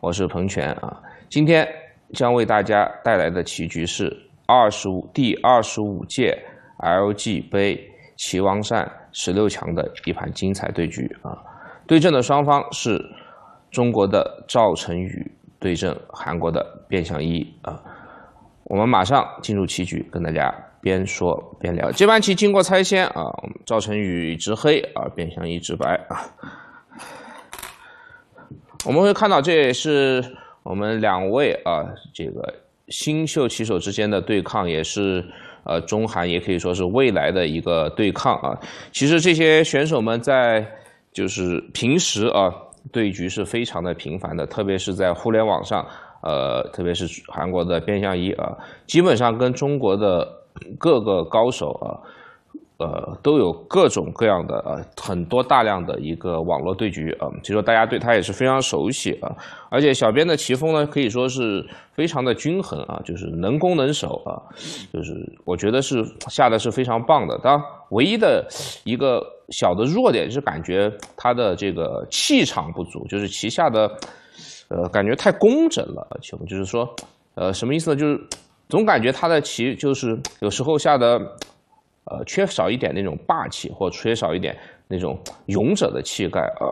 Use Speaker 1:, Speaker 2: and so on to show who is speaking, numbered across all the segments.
Speaker 1: 我是彭泉啊，今天将为大家带来的棋局是二十五、第二十五届 LG 杯棋王赛十六强的一盘精彩对局啊。对阵的双方是中国的赵晨宇对阵韩国的卞相一啊。我们马上进入棋局，跟大家边说边聊。这盘棋经过拆先啊，赵晨宇执黑啊，卞相一执白啊。我们会看到，这也是我们两位啊，这个新秀棋手之间的对抗，也是呃，中韩也可以说是未来的一个对抗啊。其实这些选手们在就是平时啊对局是非常的频繁的，特别是在互联网上，呃，特别是韩国的边相一啊，基本上跟中国的各个高手啊。呃，都有各种各样的呃，很多大量的一个网络对局啊，其、实大家对他也是非常熟悉啊。而且小编的棋风呢，可以说是非常的均衡啊，就是能攻能守啊，就是我觉得是下的是非常棒的。当唯一的一个小的弱点就是感觉他的这个气场不足，就是棋下的呃感觉太工整了。就是说，呃，什么意思呢？就是总感觉他的棋就是有时候下的。呃，缺少一点那种霸气，或缺少一点那种勇者的气概啊。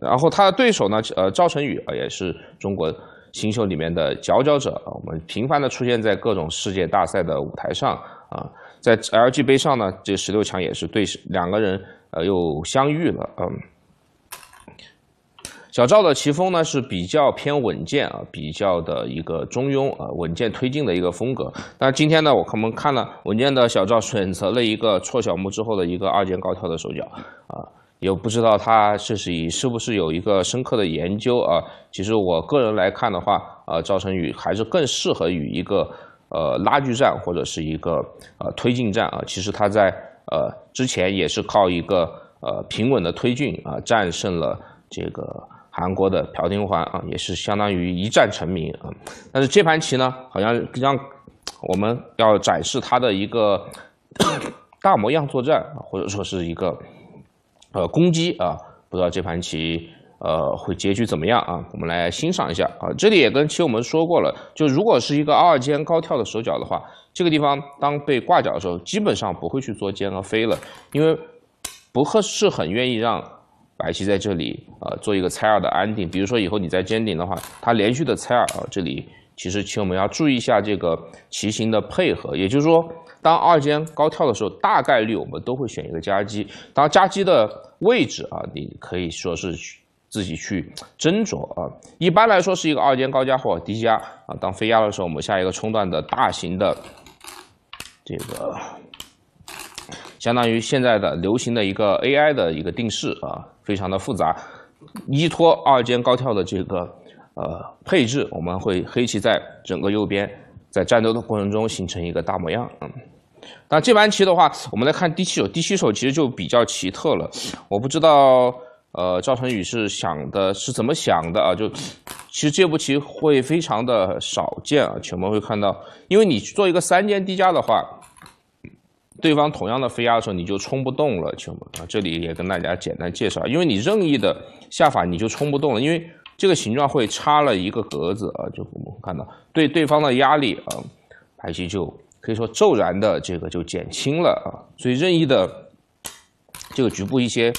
Speaker 1: 然后他的对手呢，呃，赵成宇也是中国新秀里面的佼佼者啊。我们频繁的出现在各种世界大赛的舞台上啊。在 L G 杯上呢，这十六强也是对两个人呃又相遇了啊。小赵的棋风呢是比较偏稳健啊，比较的一个中庸啊，稳健推进的一个风格。但今天呢，我看我们看了稳健的小赵选择了一个错小目之后的一个二尖高跳的手脚啊，也不知道他这是以是不是有一个深刻的研究啊。其实我个人来看的话，呃，赵成宇还是更适合于一个呃拉锯战或者是一个呃推进战啊。其实他在呃之前也是靠一个呃平稳的推进啊战胜了这个。韩国的朴廷桓啊，也是相当于一战成名啊。但是这盘棋呢，好像让我们要展示他的一个 大模样作战，或者说是一个呃攻击啊。不知道这盘棋呃会结局怎么样啊？我们来欣赏一下啊。这里也跟棋友们说过了，就如果是一个二尖高跳的手脚的话，这个地方当被挂角的时候，基本上不会去做尖和飞了，因为不很是很愿意让。白棋在这里，呃，做一个猜二的安定。比如说以后你在尖顶的话，它连续的猜二啊，这里其实请我们要注意一下这个棋形的配合。也就是说，当二尖高跳的时候，大概率我们都会选一个夹击。当夹击的位置啊，你可以说是自己去斟酌啊。一般来说是一个二尖高加或低加啊。当飞压的时候，我们下一个冲段的大型的这个，相当于现在的流行的一个 AI 的一个定式啊。非常的复杂，依托二间高跳的这个呃配置，我们会黑棋在整个右边在战斗的过程中形成一个大模样。嗯，那这盘棋的话，我们来看第七手，第七手其实就比较奇特了。我不知道呃赵成宇是想的是怎么想的啊？就其实这步棋会非常的少见啊，全部会看到，因为你做一个三间低架的话。对方同样的飞压的时候，你就冲不动了，兄弟们啊！这里也跟大家简单介绍，因为你任意的下法你就冲不动了，因为这个形状会差了一个格子啊，就我们看到对对方的压力啊，白棋就可以说骤然的这个就减轻了啊，所以任意的这个局部一些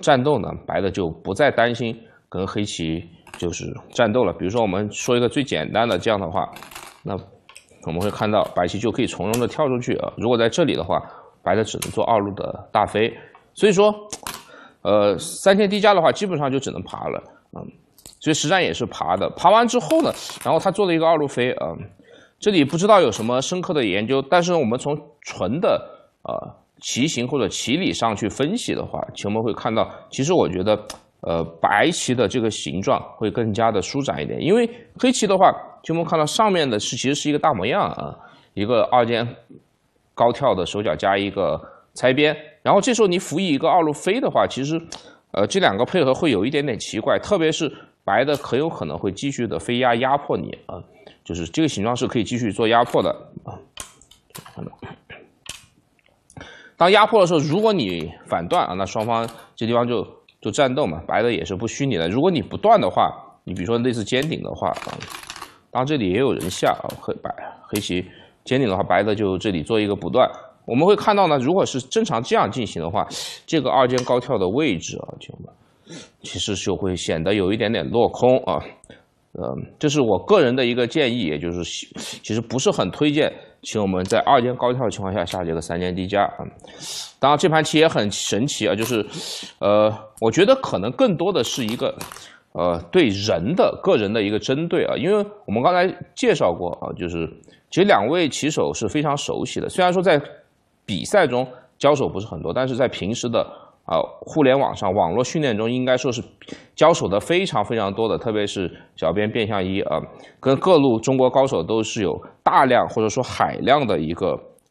Speaker 1: 战斗呢，白的就不再担心跟黑棋就是战斗了。比如说我们说一个最简单的这样的话，那。我们会看到，白棋就可以从容的跳出去啊。如果在这里的话，白的只能做二路的大飞。所以说，呃，三千低价的话，基本上就只能爬了啊。所以实战也是爬的，爬完之后呢，然后他做了一个二路飞啊。这里不知道有什么深刻的研究，但是我们从纯的啊棋形或者棋理上去分析的话，我们会看到，其实我觉得。呃，白棋的这个形状会更加的舒展一点，因为黑棋的话，就我们看到上面的是其实是一个大模样啊，一个二间高跳的手脚加一个拆边，然后这时候你辅以一个二路飞的话，其实，呃，这两个配合会有一点点奇怪，特别是白的很有可能会继续的飞压压迫你啊，就是这个形状是可以继续做压迫的啊。当压迫的时候，如果你反断啊，那双方这地方就。就战斗嘛，白的也是不虚拟的。如果你不断的话，你比如说类似尖顶的话，啊，当然这里也有人下啊，黑白黑棋尖顶的话，白的就这里做一个不断。我们会看到呢，如果是正常这样进行的话，这个二尖高跳的位置啊，就其实就会显得有一点点落空啊。嗯，这是我个人的一个建议，也就是其实不是很推荐。请我们在二间高跳的情况下下这个三间低加啊，当然这盘棋也很神奇啊，就是，呃，我觉得可能更多的是一个，呃，对人的个人的一个针对啊，因为我们刚才介绍过啊，就是其实两位棋手是非常熟悉的，虽然说在比赛中交手不是很多，但是在平时的。啊，互联网上网络训练中应该说是交手的非常非常多的，特别是小编变相一啊，跟各路中国高手都是有大量或者说海量的一个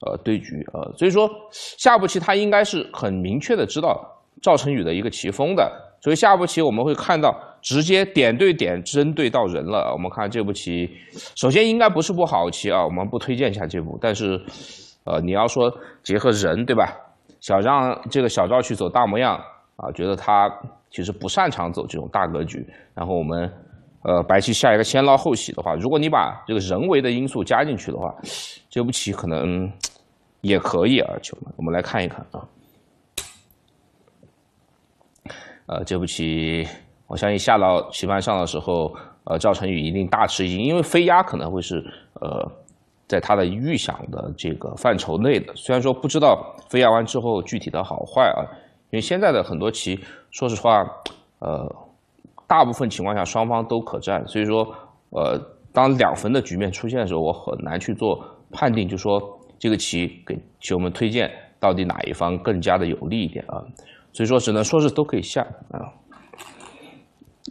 Speaker 1: 呃对局啊，所以说下步棋他应该是很明确的知道赵成宇的一个棋风的，所以下步棋我们会看到直接点对点针对到人了。我们看这步棋，首先应该不是不好棋啊，我们不推荐一下这步，但是呃你要说结合人对吧？想让这个小赵去走大模样啊，觉得他其实不擅长走这种大格局。然后我们呃白棋下一个先捞后喜的话，如果你把这个人为的因素加进去的话，这步棋可能也可以啊。就我们来看一看啊。呃，这步棋我相信下到棋盘上的时候，呃，赵成宇一定大吃一惊，因为飞压可能会是呃。在他的预想的这个范畴内的，虽然说不知道飞压完之后具体的好坏啊，因为现在的很多棋，说实话，呃，大部分情况下双方都可占，所以说，呃，当两分的局面出现的时候，我很难去做判定，就说这个棋给给我们推荐到底哪一方更加的有利一点啊，所以说只能说是都可以下啊。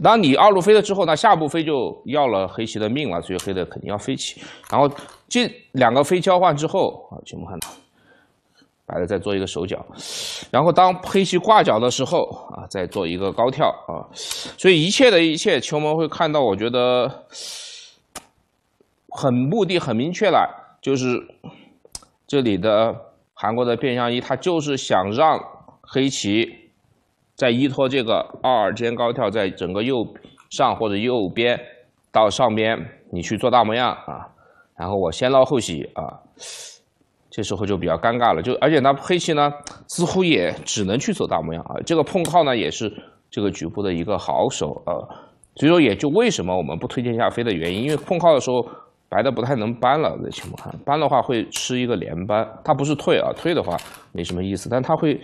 Speaker 1: 当你二路飞了之后，那下步飞就要了黑棋的命了，所以黑的肯定要飞起。然后这两个飞交换之后啊，全们看到，白的再做一个手脚，然后当黑棋挂角的时候啊，再做一个高跳啊，所以一切的一切，球们会看到，我觉得很目的很明确了，就是这里的韩国的变相一，他就是想让黑棋。再依托这个二间高跳，在整个右上或者右边到上边，你去做大模样啊，然后我先捞后洗啊，这时候就比较尴尬了。就而且他黑棋呢，似乎也只能去走大模样啊。这个碰靠呢，也是这个局部的一个好手啊。所以说，也就为什么我们不推荐下飞的原因，因为碰靠的时候白的不太能搬了。的情况看搬的话会吃一个连扳，他不是退啊，退的话没什么意思，但他会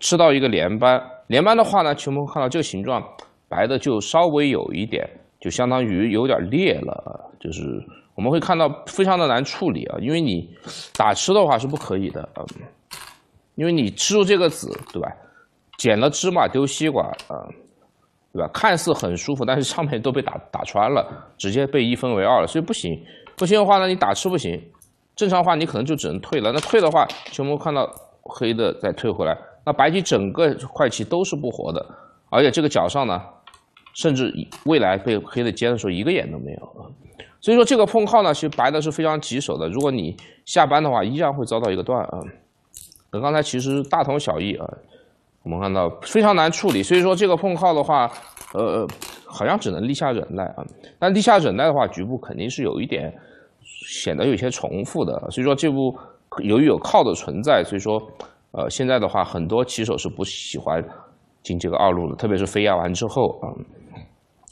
Speaker 1: 吃到一个连扳。连扳的话呢，全部看到这个形状，白的就稍微有一点，就相当于有点裂了，就是我们会看到非常的难处理啊，因为你打吃的话是不可以的，嗯，因为你吃住这个子，对吧？捡了芝麻丢西瓜啊，对吧？看似很舒服，但是上面都被打打穿了，直接被一分为二了，所以不行，不行的话呢，你打吃不行，正常话你可能就只能退了。那退的话，全部看到黑的再退回来。那白棋整个块棋都是不活的，而且这个角上呢，甚至未来被黑的尖的时候一个眼都没有啊。所以说这个碰靠呢，其实白的是非常棘手的。如果你下班的话，依然会遭到一个断啊。跟刚才其实大同小异啊。我们看到非常难处理，所以说这个碰靠的话，呃，好像只能立下忍耐啊。但立下忍耐的话，局部肯定是有一点显得有些重复的。所以说这步由于有靠的存在，所以说。呃，现在的话，很多棋手是不喜欢进这个二路的，特别是飞压完之后啊。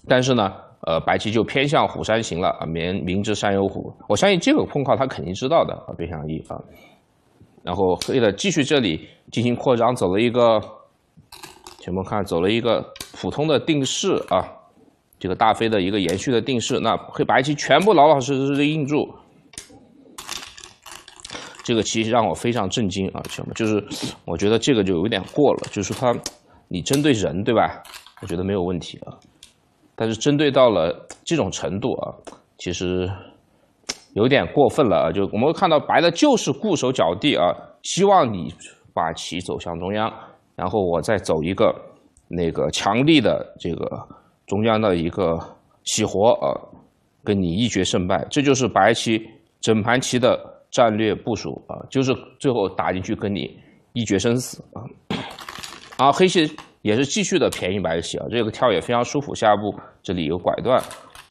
Speaker 1: 但是呢，呃，白棋就偏向虎山行了啊，明明知山有虎，我相信这个碰靠他肯定知道的啊，偏向一方。然后黑的继续这里进行扩张，走了一个，全部看走了一个普通的定式啊，这个大飞的一个延续的定式。那黑白棋全部老老实实的应住。这个其实让我非常震惊啊，什么？就是我觉得这个就有点过了，就是他，你针对人对吧？我觉得没有问题啊，但是针对到了这种程度啊，其实有点过分了啊。就我们会看到白的，就是固守角地啊，希望你把棋走向中央，然后我再走一个那个强力的这个中央的一个起活啊，跟你一决胜败。这就是白棋整盘棋的。战略部署啊，就是最后打进去跟你一决生死啊！啊，黑棋也是继续的便宜白棋啊，这个跳也非常舒服。下一步这里有拐断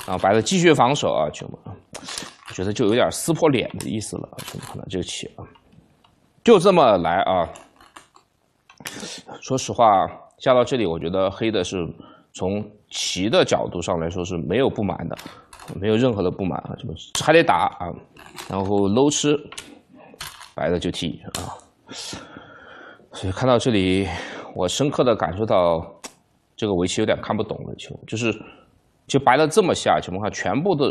Speaker 1: 啊，白的继续防守啊，就。得觉得就有点撕破脸的意思了。怎么可能这棋啊？就这么来啊？说实话，下到这里，我觉得黑的是从棋的角度上来说是没有不满的。没有任何的不满啊，就是还得打啊？然后搂吃白的就踢啊，所以看到这里，我深刻的感受到这个围棋有点看不懂了。就就是，就白的这么下，怎么看全部都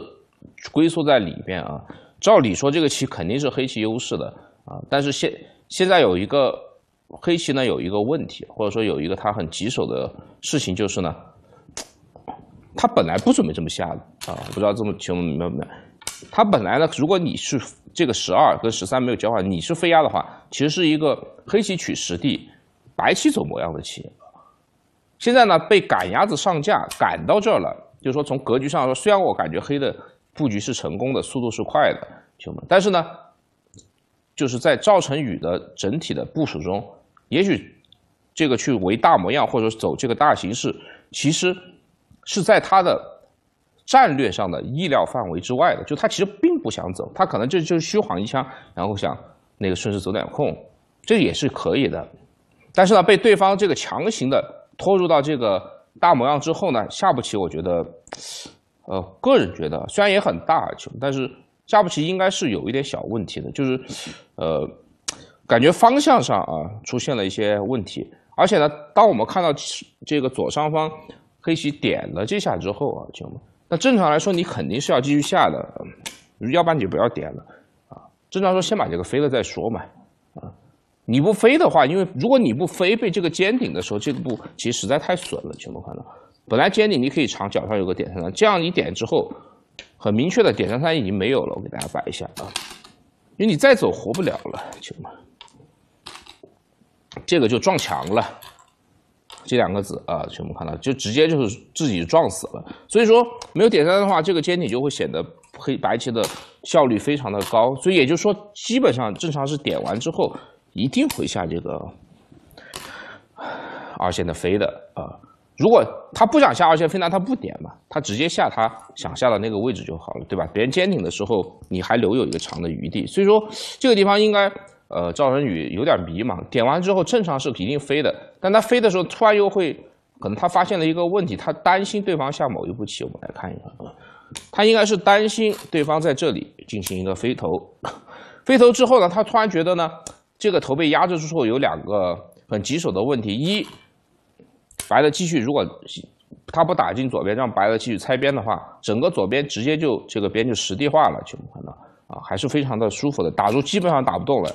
Speaker 1: 归宿在里边啊？照理说这个棋肯定是黑棋优势的啊，但是现现在有一个黑棋呢，有一个问题，或者说有一个他很棘手的事情就是呢。他本来不准备这么下的啊，不知道这么问明白白？他本来呢，如果你是这个十二跟十三没有交换，你是飞压的话，其实是一个黑棋取实地，白棋走模样的棋。现在呢，被赶鸭子上架，赶到这儿了，就是说从格局上说，虽然我感觉黑的布局是成功的，速度是快的，兄弟们，但是呢，就是在赵成宇的整体的部署中，也许这个去围大模样，或者走这个大形势，其实。是在他的战略上的意料范围之外的，就他其实并不想走，他可能就就是虚晃一枪，然后想那个顺势走点空，这也是可以的。但是呢，被对方这个强行的拖入到这个大模样之后呢，下步棋我觉得，呃，个人觉得虽然也很大局，但是下步棋应该是有一点小问题的，就是呃，感觉方向上啊出现了一些问题。而且呢，当我们看到这个左上方。黑棋点了这下之后啊，弟们，那正常来说你肯定是要继续下的，要不然你就不要点了，啊，正常说先把这个飞了再说嘛，啊，你不飞的话，因为如果你不飞，被这个尖顶的时候，这步棋实在太损了，亲们看到，本来尖顶你可以长脚上有个点三三，这样你点之后，很明确的点三三已经没有了，我给大家摆一下啊，因为你再走活不了了，弟们，这个就撞墙了。这两个子啊，全部看到，就直接就是自己撞死了。所以说没有点三的话，这个尖顶就会显得黑白棋的效率非常的高。所以也就是说，基本上正常是点完之后一定会下这个二线的飞的啊。如果他不想下二线飞，那他不点嘛，他直接下他想下的那个位置就好了，对吧？别人尖顶的时候，你还留有一个长的余地。所以说这个地方应该。呃，赵仁宇有点迷茫。点完之后，正常是一定飞的，但他飞的时候突然又会，可能他发现了一个问题，他担心对方下某一步棋。我们来看一看啊，他应该是担心对方在这里进行一个飞头。飞头之后呢，他突然觉得呢，这个头被压制之后有两个很棘手的问题：一，白的继续如果他不打进左边，让白的继续拆边的话，整个左边直接就这个边就实地化了，就可能啊，还是非常的舒服的，打入基本上打不动了。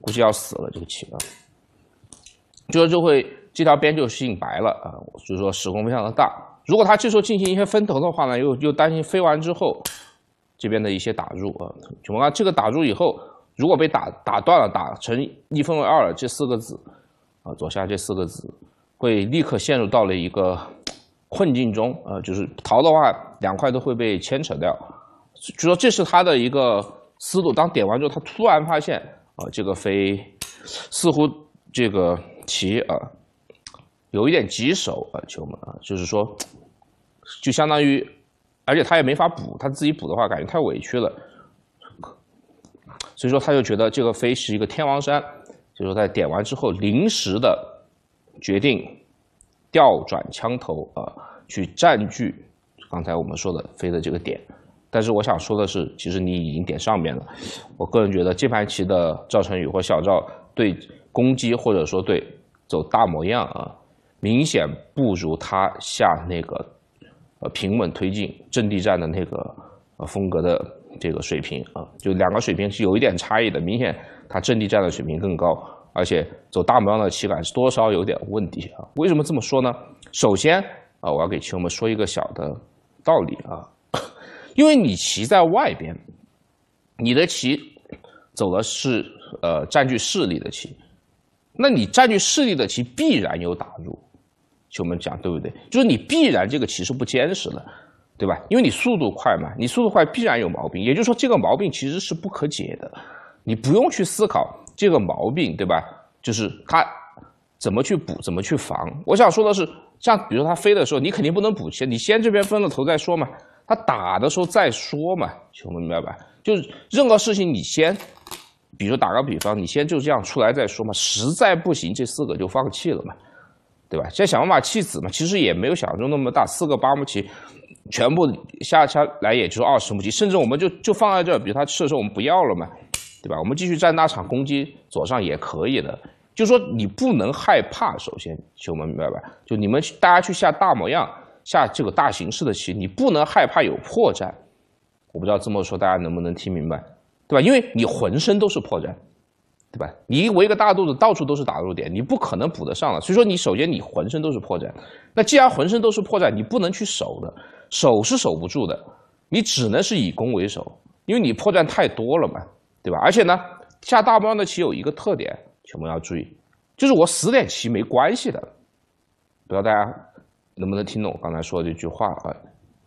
Speaker 1: 估计要死了这个棋啊。就说就会这条边就姓白了啊，就是说时空非常的大。如果他这时候进行一些分头的话呢，又又担心飞完之后这边的一些打入啊，就我看这个打入以后，如果被打打断了，打成一分为二这四个子啊，左下这四个子会立刻陷入到了一个困境中啊，就是逃的话两块都会被牵扯掉，就说这是他的一个思路。当点完之后，他突然发现。啊，这个飞似乎这个棋啊，有一点棘手啊，球们啊，就是说，就相当于，而且他也没法补，他自己补的话，感觉太委屈了，所以说他就觉得这个飞是一个天王山，就说在点完之后，临时的决定调转枪头啊，去占据刚才我们说的飞的这个点。但是我想说的是，其实你已经点上面了。我个人觉得这盘棋的赵成宇或小赵对攻击或者说对走大模样啊，明显不如他下那个呃平稳推进阵地战的那个呃风格的这个水平啊，就两个水平是有一点差异的，明显他阵地战的水平更高，而且走大模样的棋感是多少有点问题啊。为什么这么说呢？首先啊，我要给棋友们说一个小的道理啊。因为你棋在外边，你的棋走的是呃占据势力的棋，那你占据势力的棋必然有打入，就我们讲对不对？就是你必然这个棋是不坚实的，对吧？因为你速度快嘛，你速度快必然有毛病，也就是说这个毛病其实是不可解的，你不用去思考这个毛病，对吧？就是它怎么去补，怎么去防。我想说的是，像比如说他飞的时候，你肯定不能补棋，你先这边分了头再说嘛。他打的时候再说嘛，兄弟们明白吧？就是任何事情你先，比如打个比方，你先就这样出来再说嘛，实在不行这四个就放弃了嘛，对吧？先想办法弃子嘛，其实也没有想象中那么大，四个八目棋全部下下来也就二十目棋，甚至我们就就放在这，比如他吃的时候我们不要了嘛，对吧？我们继续占大场攻击左上也可以的，就说你不能害怕，首先兄弟们明白吧？就你们大家去下大模样。下这个大形势的棋，你不能害怕有破绽。我不知道这么说大家能不能听明白，对吧？因为你浑身都是破绽，对吧？你围个大肚子，到处都是打入点，你不可能补得上了。所以说，你首先你浑身都是破绽。那既然浑身都是破绽，你不能去守的，守是守不住的。你只能是以攻为守，因为你破绽太多了嘛，对吧？而且呢，下大包的棋有一个特点，全部要注意，就是我死点棋没关系的，不知道大家。能不能听懂我刚才说这句话啊？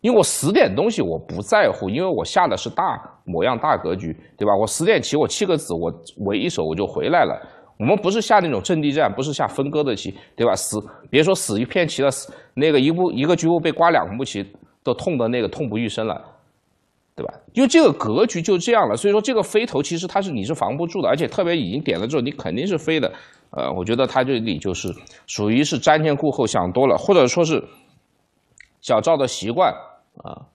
Speaker 1: 因为我死点东西我不在乎，因为我下的是大模样大格局，对吧？我死点棋我七个子我围一手我就回来了。我们不是下那种阵地战，不是下分割的棋，对吧？死别说死一片棋了，死那个一步一个局部被刮两步棋都痛的那个痛不欲生了，对吧？因为这个格局就这样了，所以说这个飞头其实它是你是防不住的，而且特别已经点了之后你肯定是飞的。呃，我觉得他这里就是属于是瞻前顾后，想多了，或者说是小赵的习惯啊，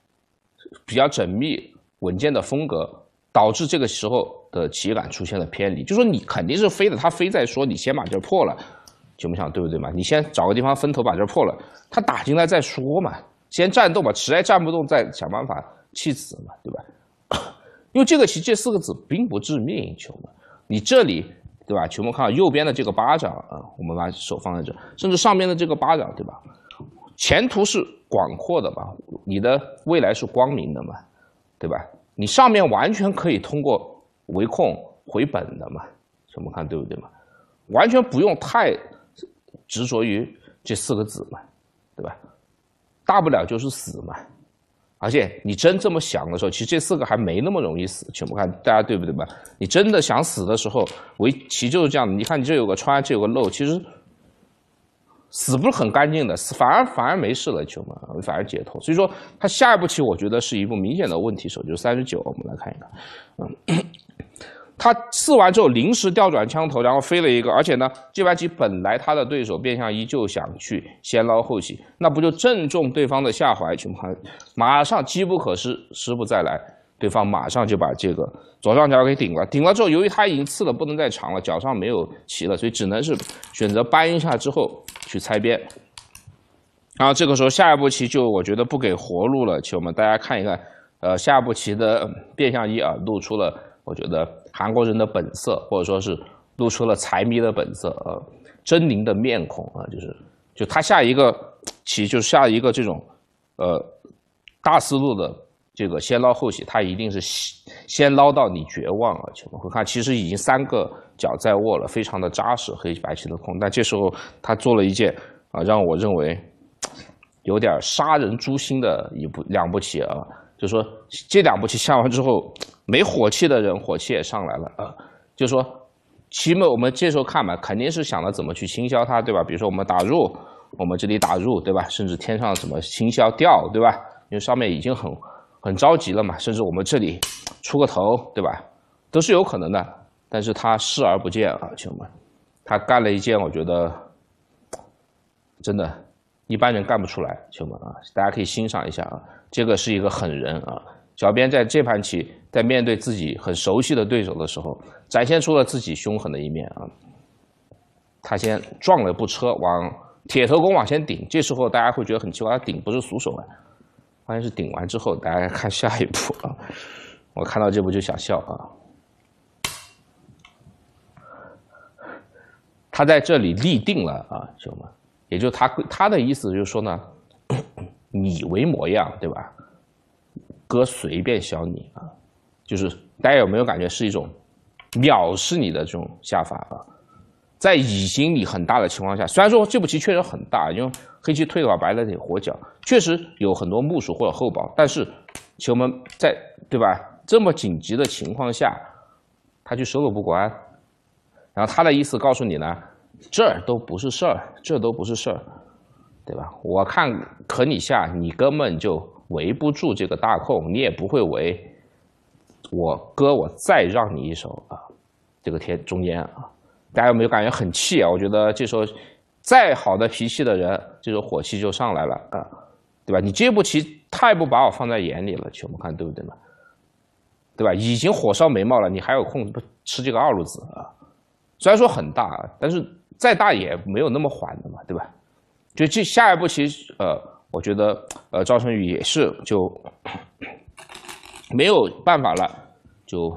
Speaker 1: 比较缜密稳健的风格，导致这个时候的棋感出现了偏离。就说你肯定是飞的，他飞在说你先把这破了，就没想对不对嘛？你先找个地方分头把这破了，他打进来再说嘛，先战斗吧，实在战不动再想办法弃子嘛，对吧？因为这个棋这四个子并不致命球嘛，你这里。对吧？全部看右边的这个巴掌啊，我们把手放在这，甚至上面的这个巴掌，对吧？前途是广阔的嘛，你的未来是光明的嘛，对吧？你上面完全可以通过维控回本的嘛，全部看对不对嘛？完全不用太执着于这四个字嘛，对吧？大不了就是死嘛。而且你真这么想的时候，其实这四个还没那么容易死。全部看大家对不对吧？你真的想死的时候，围棋就是这样子。你看，你这有个穿，这有个漏，其实死不是很干净的，死反而反而没事了，球嘛，反而解脱。所以说，他下一步棋，我觉得是一步明显的问题手，就是三十九。我们来看一看，嗯。他刺完之后临时调转枪头，然后飞了一个，而且呢，这盘棋本来他的对手变相一就想去先捞后起，那不就正中对方的下怀？去马，马上机不可失，失不再来，对方马上就把这个左上角给顶了。顶了之后，由于他已经刺的不能再长了，脚上没有棋了，所以只能是选择搬一下之后去拆边。然后这个时候下一步棋就我觉得不给活路了，请我们大家看一看，呃，下一步棋的变相一啊露出了，我觉得。韩国人的本色，或者说是露出了财迷的本色啊，狰狞的面孔啊，就是就他下一个棋，就下一个这种呃大思路的这个先捞后起，他一定是先先捞到你绝望啊！我们会看，其实已经三个脚在握了，非常的扎实黑白棋的空，但这时候他做了一件啊，让我认为有点杀人诛心的一步两步棋啊。就说这两步棋下完之后，没火气的人火气也上来了啊。就说，起码我们这时候看嘛，肯定是想着怎么去清消它，对吧？比如说我们打入，我们这里打入，对吧？甚至天上怎么清消掉，对吧？因为上面已经很很着急了嘛，甚至我们这里出个头，对吧？都是有可能的。但是他视而不见啊，棋们，他干了一件我觉得真的，一般人干不出来，棋们啊，大家可以欣赏一下啊。这个是一个狠人啊！小编在这盘棋，在面对自己很熟悉的对手的时候，展现出了自己凶狠的一面啊。他先撞了步车，往铁头功往前顶。这时候大家会觉得很奇怪，他顶不是俗手吗？发现是顶完之后，大家看下一步啊。我看到这步就想笑啊。他在这里立定了啊，兄弟们，也就他他的意思就是说呢。你为模样，对吧？哥随便削你啊，就是大家有没有感觉是一种藐视你的这种下法啊？在已经你很大的情况下，虽然说这步棋确实很大，因为黑棋退的话白的得活角，确实有很多目数或者厚薄，但是，棋我们在对吧这么紧急的情况下，他去收都不管，然后他的意思告诉你呢，这儿都不是事儿，这都不是事儿。对吧？我看可你下，你根本就围不住这个大空，你也不会围。我哥，我再让你一手啊！这个天中间啊，大家有没有感觉很气啊？我觉得这时候再好的脾气的人，这时候火气就上来了啊，对吧？你接不起，太不把我放在眼里了，球们看对不对嘛？对吧？已经火烧眉毛了，你还有空吃这个二路子啊？虽然说很大，但是再大也没有那么缓的嘛，对吧？就这下一步棋，呃，我觉得，呃，赵晨宇也是就没有办法了，就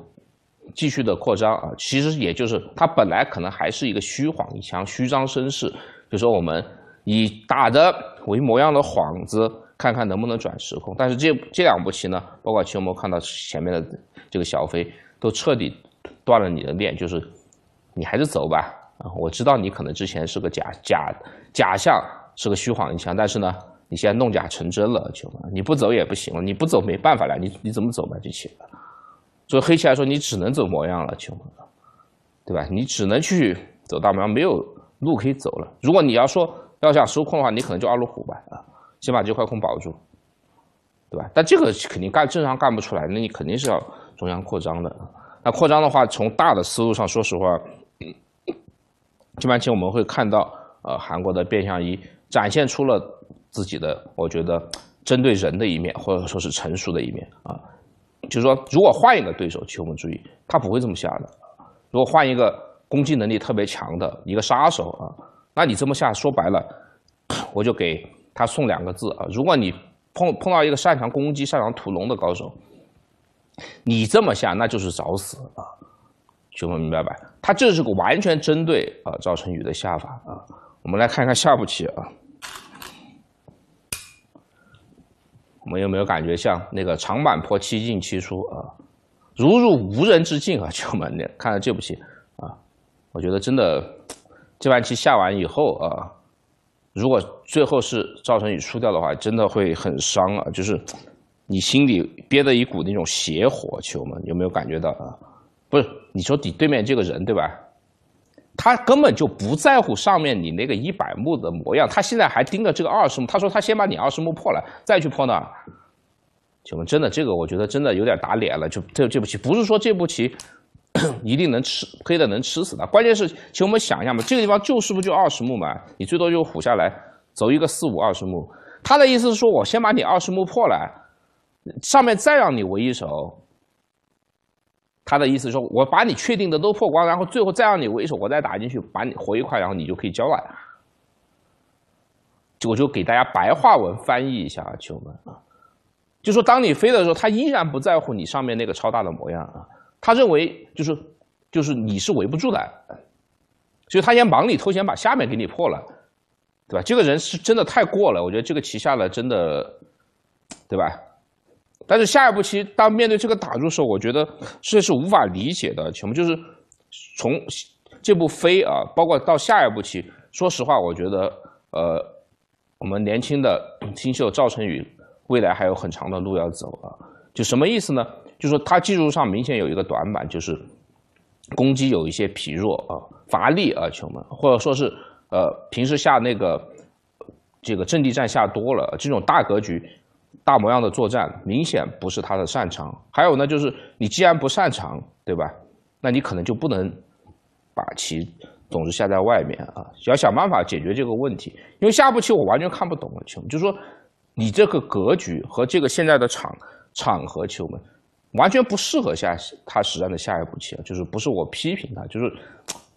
Speaker 1: 继续的扩张啊。其实也就是他本来可能还是一个虚晃一枪、虚张声势，就说我们以打的为模样的幌子，看看能不能转时空。但是这这两步棋呢，包括棋友，我们看到前面的这个小飞都彻底断了你的链，就是你还是走吧啊！我知道你可能之前是个假假假象。是个虚晃一枪，但是呢，你现在弄假成真了，亲们，你不走也不行了，你不走没办法了，你你怎么走嘛？这棋，所以黑棋来说，你只能走模样了，亲们，对吧？你只能去走大样，没有路可以走了。如果你要说要想收空的话，你可能就二路虎吧，啊，先把这块空保住，对吧？但这个肯定干正常干不出来，那你肯定是要中央扩张的。那扩张的话，从大的思路上，说实话，这盘棋我们会看到，呃，韩国的变相一。展现出了自己的，我觉得针对人的一面，或者说是成熟的一面啊，就是说，如果换一个对手，请我们注意，他不会这么下的。如果换一个攻击能力特别强的一个杀手啊，那你这么下，说白了，我就给他送两个字啊。如果你碰碰到一个擅长攻击、擅长屠龙的高手，你这么下那就是找死啊，请们明白吧？他这是个完全针对啊赵成宇的下法啊。我们来看一看下步棋啊，我们有没有感觉像那个长坂坡七进七出啊，如入无人之境啊，球员们，看到这步棋啊，我觉得真的这盘棋下完以后啊，如果最后是赵成宇输掉的话，真的会很伤啊，就是你心里憋的一股那种邪火，球们有没有感觉到啊？不是你说底对面这个人对吧？他根本就不在乎上面你那个一百目的模样，他现在还盯着这个二十目。他说他先把你二十目破了，再去破那。请问真的这个，我觉得真的有点打脸了，就这这步棋不是说这步棋 一定能吃黑的，能吃死他。关键是，请我们想一下嘛，这个地方就是不就二十目嘛，你最多就虎下来走一个四五二十目。他的意思是说我先把你二十目破了，上面再让你围一手。他的意思说，我把你确定的都破光，然后最后再让你为首，手，我再打进去，把你活一块，然后你就可以交了呀。就我就给大家白话文翻译一下啊，球们啊，就说当你飞的时候，他依然不在乎你上面那个超大的模样啊，他认为就是就是你是围不住的，所以他先忙里偷闲把下面给你破了，对吧？这个人是真的太过了，我觉得这个棋下的真的，对吧？但是下一步棋，当面对这个打的时候，我觉得这 是无法理解的。球部就是从这步飞啊，包括到下一步棋。说实话，我觉得呃，我们年轻的新秀赵晨宇未来还有很长的路要走啊。就什么意思呢？就说他技术上明显有一个短板，就是攻击有一些疲弱啊、乏力啊，球门或者说是呃，平时下那个这个阵地战下多了，这种大格局。大模样的作战明显不是他的擅长，还有呢，就是你既然不擅长，对吧？那你可能就不能把棋总是下在外面啊，要想办法解决这个问题。因为下一步棋我完全看不懂了，球就是说你这个格局和这个现在的场场合球门完全不适合下他实战的下一步棋啊。就是不是我批评他，就是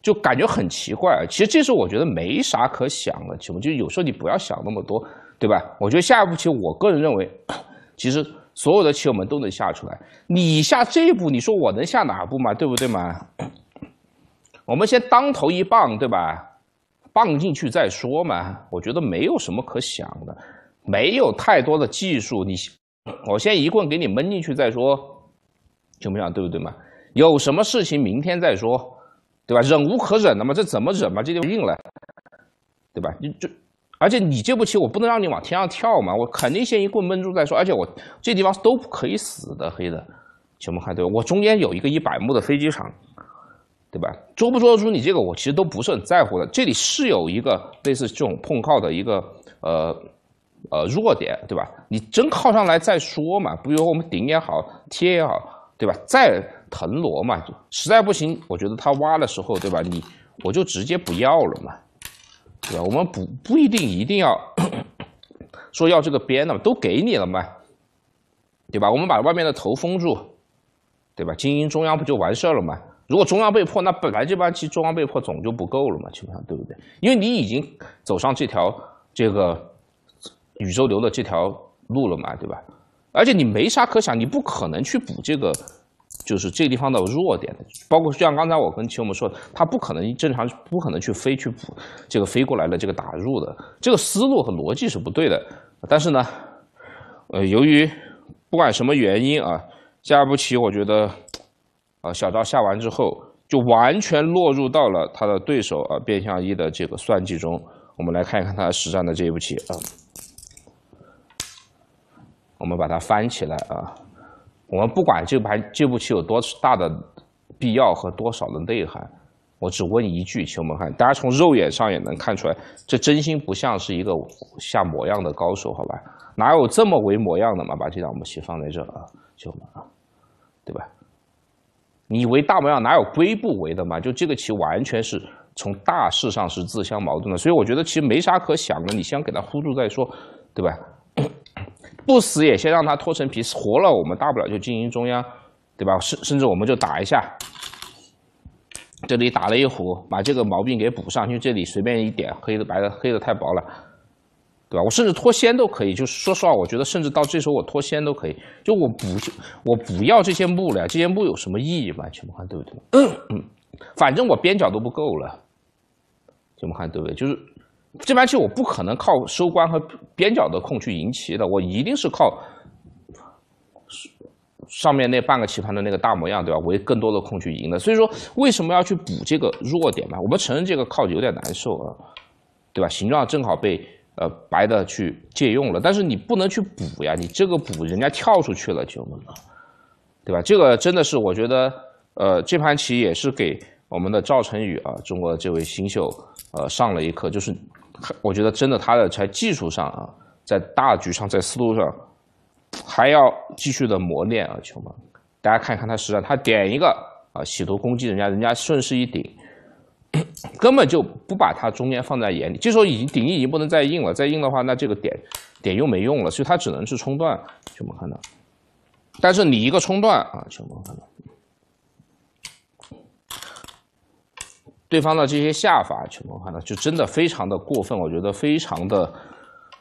Speaker 1: 就感觉很奇怪。其实这是我觉得没啥可想的球，就是有时候你不要想那么多。对吧？我觉得下一步棋，我个人认为，其实所有的棋我们都能下出来。你下这步，你说我能下哪步嘛？对不对嘛？我们先当头一棒，对吧？棒进去再说嘛。我觉得没有什么可想的，没有太多的技术。你，我先一棍给你闷进去再说，行不行？对不对嘛？有什么事情明天再说，对吧？忍无可忍了嘛？这怎么忍嘛？这就硬了，对吧？你就。而且你这步棋，我不能让你往天上跳嘛，我肯定先一棍闷住再说。而且我这地方都不可以死的，黑的全部看对。我中间有一个一百目的飞机场，对吧？捉不捉得住你这个，我其实都不是很在乎的。这里是有一个类似这种碰靠的一个呃呃弱点，对吧？你真靠上来再说嘛，比如我们顶也好，贴也好，对吧？再腾挪嘛，实在不行，我觉得他挖的时候，对吧？你我就直接不要了嘛。对吧？我们不不一定一定要 说要这个边的都给你了嘛，对吧？我们把外面的头封住，对吧？精英中央不就完事儿了吗？如果中央被迫，那本来这帮其实中央被迫总就不够了嘛，基本上对不对？因为你已经走上这条这个宇宙流的这条路了嘛，对吧？而且你没啥可想，你不可能去补这个。就是这地方的弱点，包括像刚才我跟棋友们说的，他不可能正常不可能去飞去补这个飞过来的这个打入的这个思路和逻辑是不对的。但是呢，呃，由于不管什么原因啊，下一步棋我觉得啊，小赵下完之后就完全落入到了他的对手啊变相一的这个算计中。我们来看一看他实战的这一步棋啊，我们把它翻起来啊。我们不管这盘这步棋有多大的必要和多少的内涵，我只问一句，邱门汉，大家从肉眼上也能看出来，这真心不像是一个下模样的高手，好吧？哪有这么为模样的嘛？把这两步棋放在这啊，邱门啊，对吧？你为大模样，哪有龟不为的嘛？就这个棋完全是从大势上是自相矛盾的，所以我觉得其实没啥可想的，你先给他糊住再说，对吧？不死也先让它脱层皮，活了我们大不了就经营中央，对吧？甚甚至我们就打一下，这里打了一壶，把这个毛病给补上，因为这里随便一点黑的白的，黑的太薄了，对吧？我甚至脱仙都可以，就说实话，我觉得甚至到这时候我脱仙都可以，就我不我不要这些木了，这些木有什么意义嘛？请们看对不对？嗯嗯，反正我边角都不够了，请们看对不对？就是。这盘棋我不可能靠收官和边角的空去赢棋的，我一定是靠上面那半个棋盘的那个大模样，对吧？围更多的空去赢的。所以说，为什么要去补这个弱点嘛？我们承认这个靠有点难受啊，对吧？形状正好被呃白的去借用了，但是你不能去补呀，你这个补人家跳出去了就，对吧？这个真的是我觉得，呃，这盘棋也是给。我们的赵晨宇啊，中国的这位新秀，呃，上了一课，就是我觉得真的，他的在技术上啊，在大局上，在思路上还要继续的磨练啊，球王。大家看一看他实战，他点一个啊，企图攻击人家，人家顺势一顶，根本就不把他中间放在眼里。这时候已经顶已经不能再硬了，再硬的话，那这个点点又没用了，所以他只能是冲断，球王看到。但是你一个冲断啊，球王看到。对方的这些下法，球们看到就真的非常的过分，我觉得非常的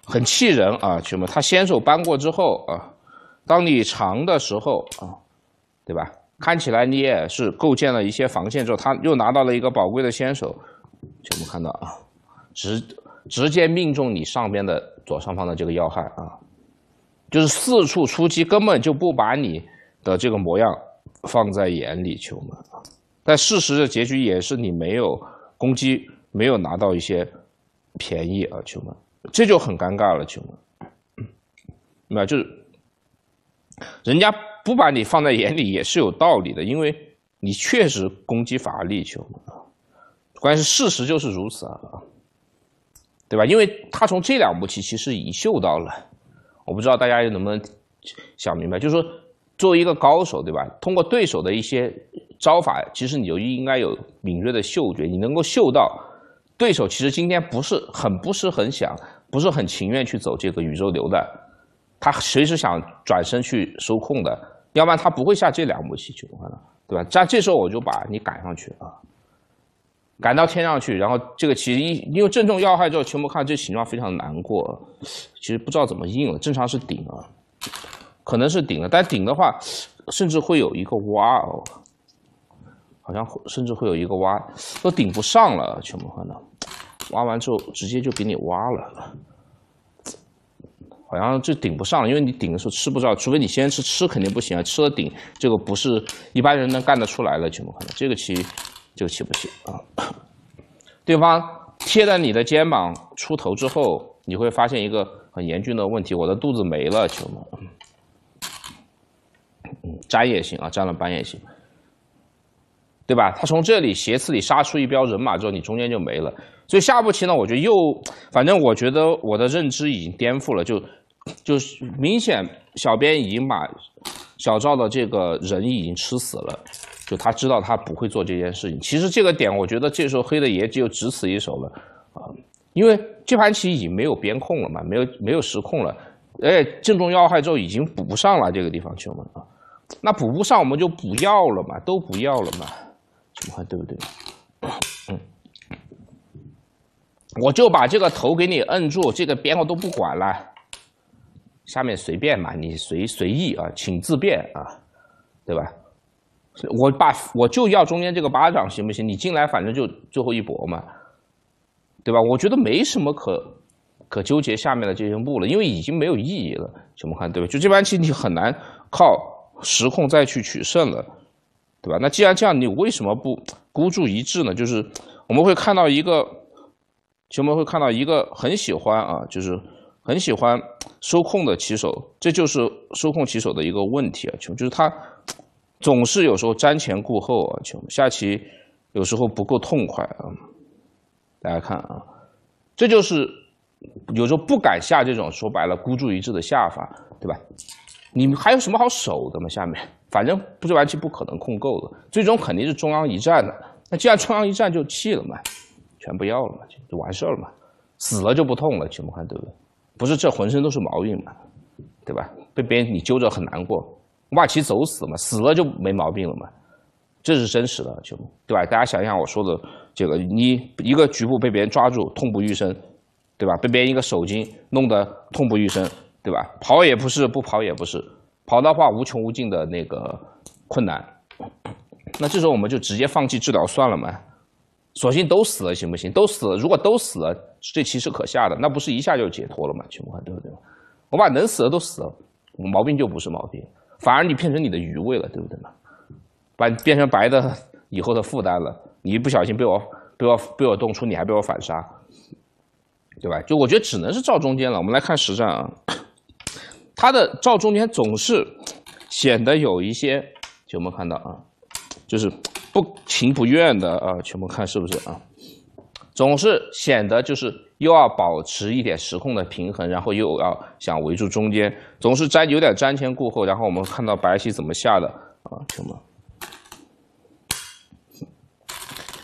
Speaker 1: 很气人啊！球们，他先手搬过之后啊，当你长的时候啊，对吧？看起来你也是构建了一些防线之后，他又拿到了一个宝贵的先手，球们看到啊，直直接命中你上边的左上方的这个要害啊，就是四处出击，根本就不把你的这个模样放在眼里，球们啊。但事实的结局也是你没有攻击，没有拿到一些便宜啊，球门，这就很尴尬了，球木，明白？就是人家不把你放在眼里也是有道理的，因为你确实攻击乏力，球木。关键是事实就是如此啊，对吧？因为他从这两步棋其实已嗅到了，我不知道大家能不能想明白，就是说作为一个高手，对吧？通过对手的一些。招法其实你就应该有敏锐的嗅觉，你能够嗅到对手其实今天不是很不是很想不是很情愿去走这个宇宙流的，他随时想转身去收控的，要不然他不会下这两步棋去看到，对吧？在这时候我就把你赶上去啊，赶到天上去，然后这个棋一因为正中要害之后，全部看这形状非常难过，其实不知道怎么应了，正常是顶了，可能是顶了，但顶的话甚至会有一个挖哦。好像甚至会有一个挖都顶不上了，全部可能挖完之后直接就给你挖了，好像就顶不上了，因为你顶的时候吃不着，除非你先吃，吃肯定不行啊，吃了顶这个不是一般人能干得出来的，全部可能这个棋就棋不行啊。对方贴在你的肩膀出头之后，你会发现一个很严峻的问题，我的肚子没了，球嗯，粘也行啊，粘了斑也行。对吧？他从这里斜刺里杀出一标人马之后，你中间就没了。所以下步棋呢，我觉得又，反正我觉得我的认知已经颠覆了，就就是明显小编已经把小赵的这个人已经吃死了。就他知道他不会做这件事情。其实这个点，我觉得这时候黑的也就只此一手了啊，因为这盘棋已经没有边控了嘛，没有没有实控了。哎，正中要害之后已经补不上了，这个地方，朋友们啊，那补不上我们就不要了嘛，都不要了嘛。你看对不对？嗯，我就把这个头给你摁住，这个边我都不管了，下面随便嘛，你随随意啊，请自便啊，对吧？我把我就要中间这个巴掌行不行？你进来反正就最后一搏嘛，对吧？我觉得没什么可可纠结下面的这些步了，因为已经没有意义了。么看对吧？就这盘棋你很难靠时控再去取胜了。对吧？那既然这样，你为什么不孤注一掷呢？就是我们会看到一个，球们会看到一个很喜欢啊，就是很喜欢收控的棋手，这就是收控棋手的一个问题啊，就是他总是有时候瞻前顾后啊，下棋有时候不够痛快啊。大家看啊，这就是有时候不敢下这种说白了孤注一掷的下法，对吧？你们还有什么好守的吗？下面。反正不是完全不可能控够的，最终肯定是中央一战的。那既然中央一战就弃了嘛，全不要了嘛，就就完事了嘛。死了就不痛了，秦木汉对不对？不是这浑身都是毛病嘛，对吧？被别人你揪着很难过，外奇走死嘛，死了就没毛病了嘛。这是真实的，秦对吧？大家想一想我说的这个，你一个局部被别人抓住痛不欲生，对吧？被别人一个手筋弄得痛不欲生，对吧？跑也不是，不跑也不是。跑的话无穷无尽的那个困难，那这时候我们就直接放弃治疗算了嘛？索性都死了行不行？都死了，如果都死了，这棋是可下的，那不是一下就解脱了嘛？全部对不对？我把能死的都死了，毛病就不是毛病，反而你变成你的余味了，对不对嘛？把你变成白的以后的负担了，你一不小心被我被我被我动出，你还被我反杀，对吧？就我觉得只能是照中间了。我们来看实战啊。他的照中间总是显得有一些，我们看到啊，就是不情不愿的啊，全部看是不是啊，总是显得就是又要保持一点时空的平衡，然后又要想围住中间，总是瞻有点瞻前顾后。然后我们看到白棋怎么下的啊，全部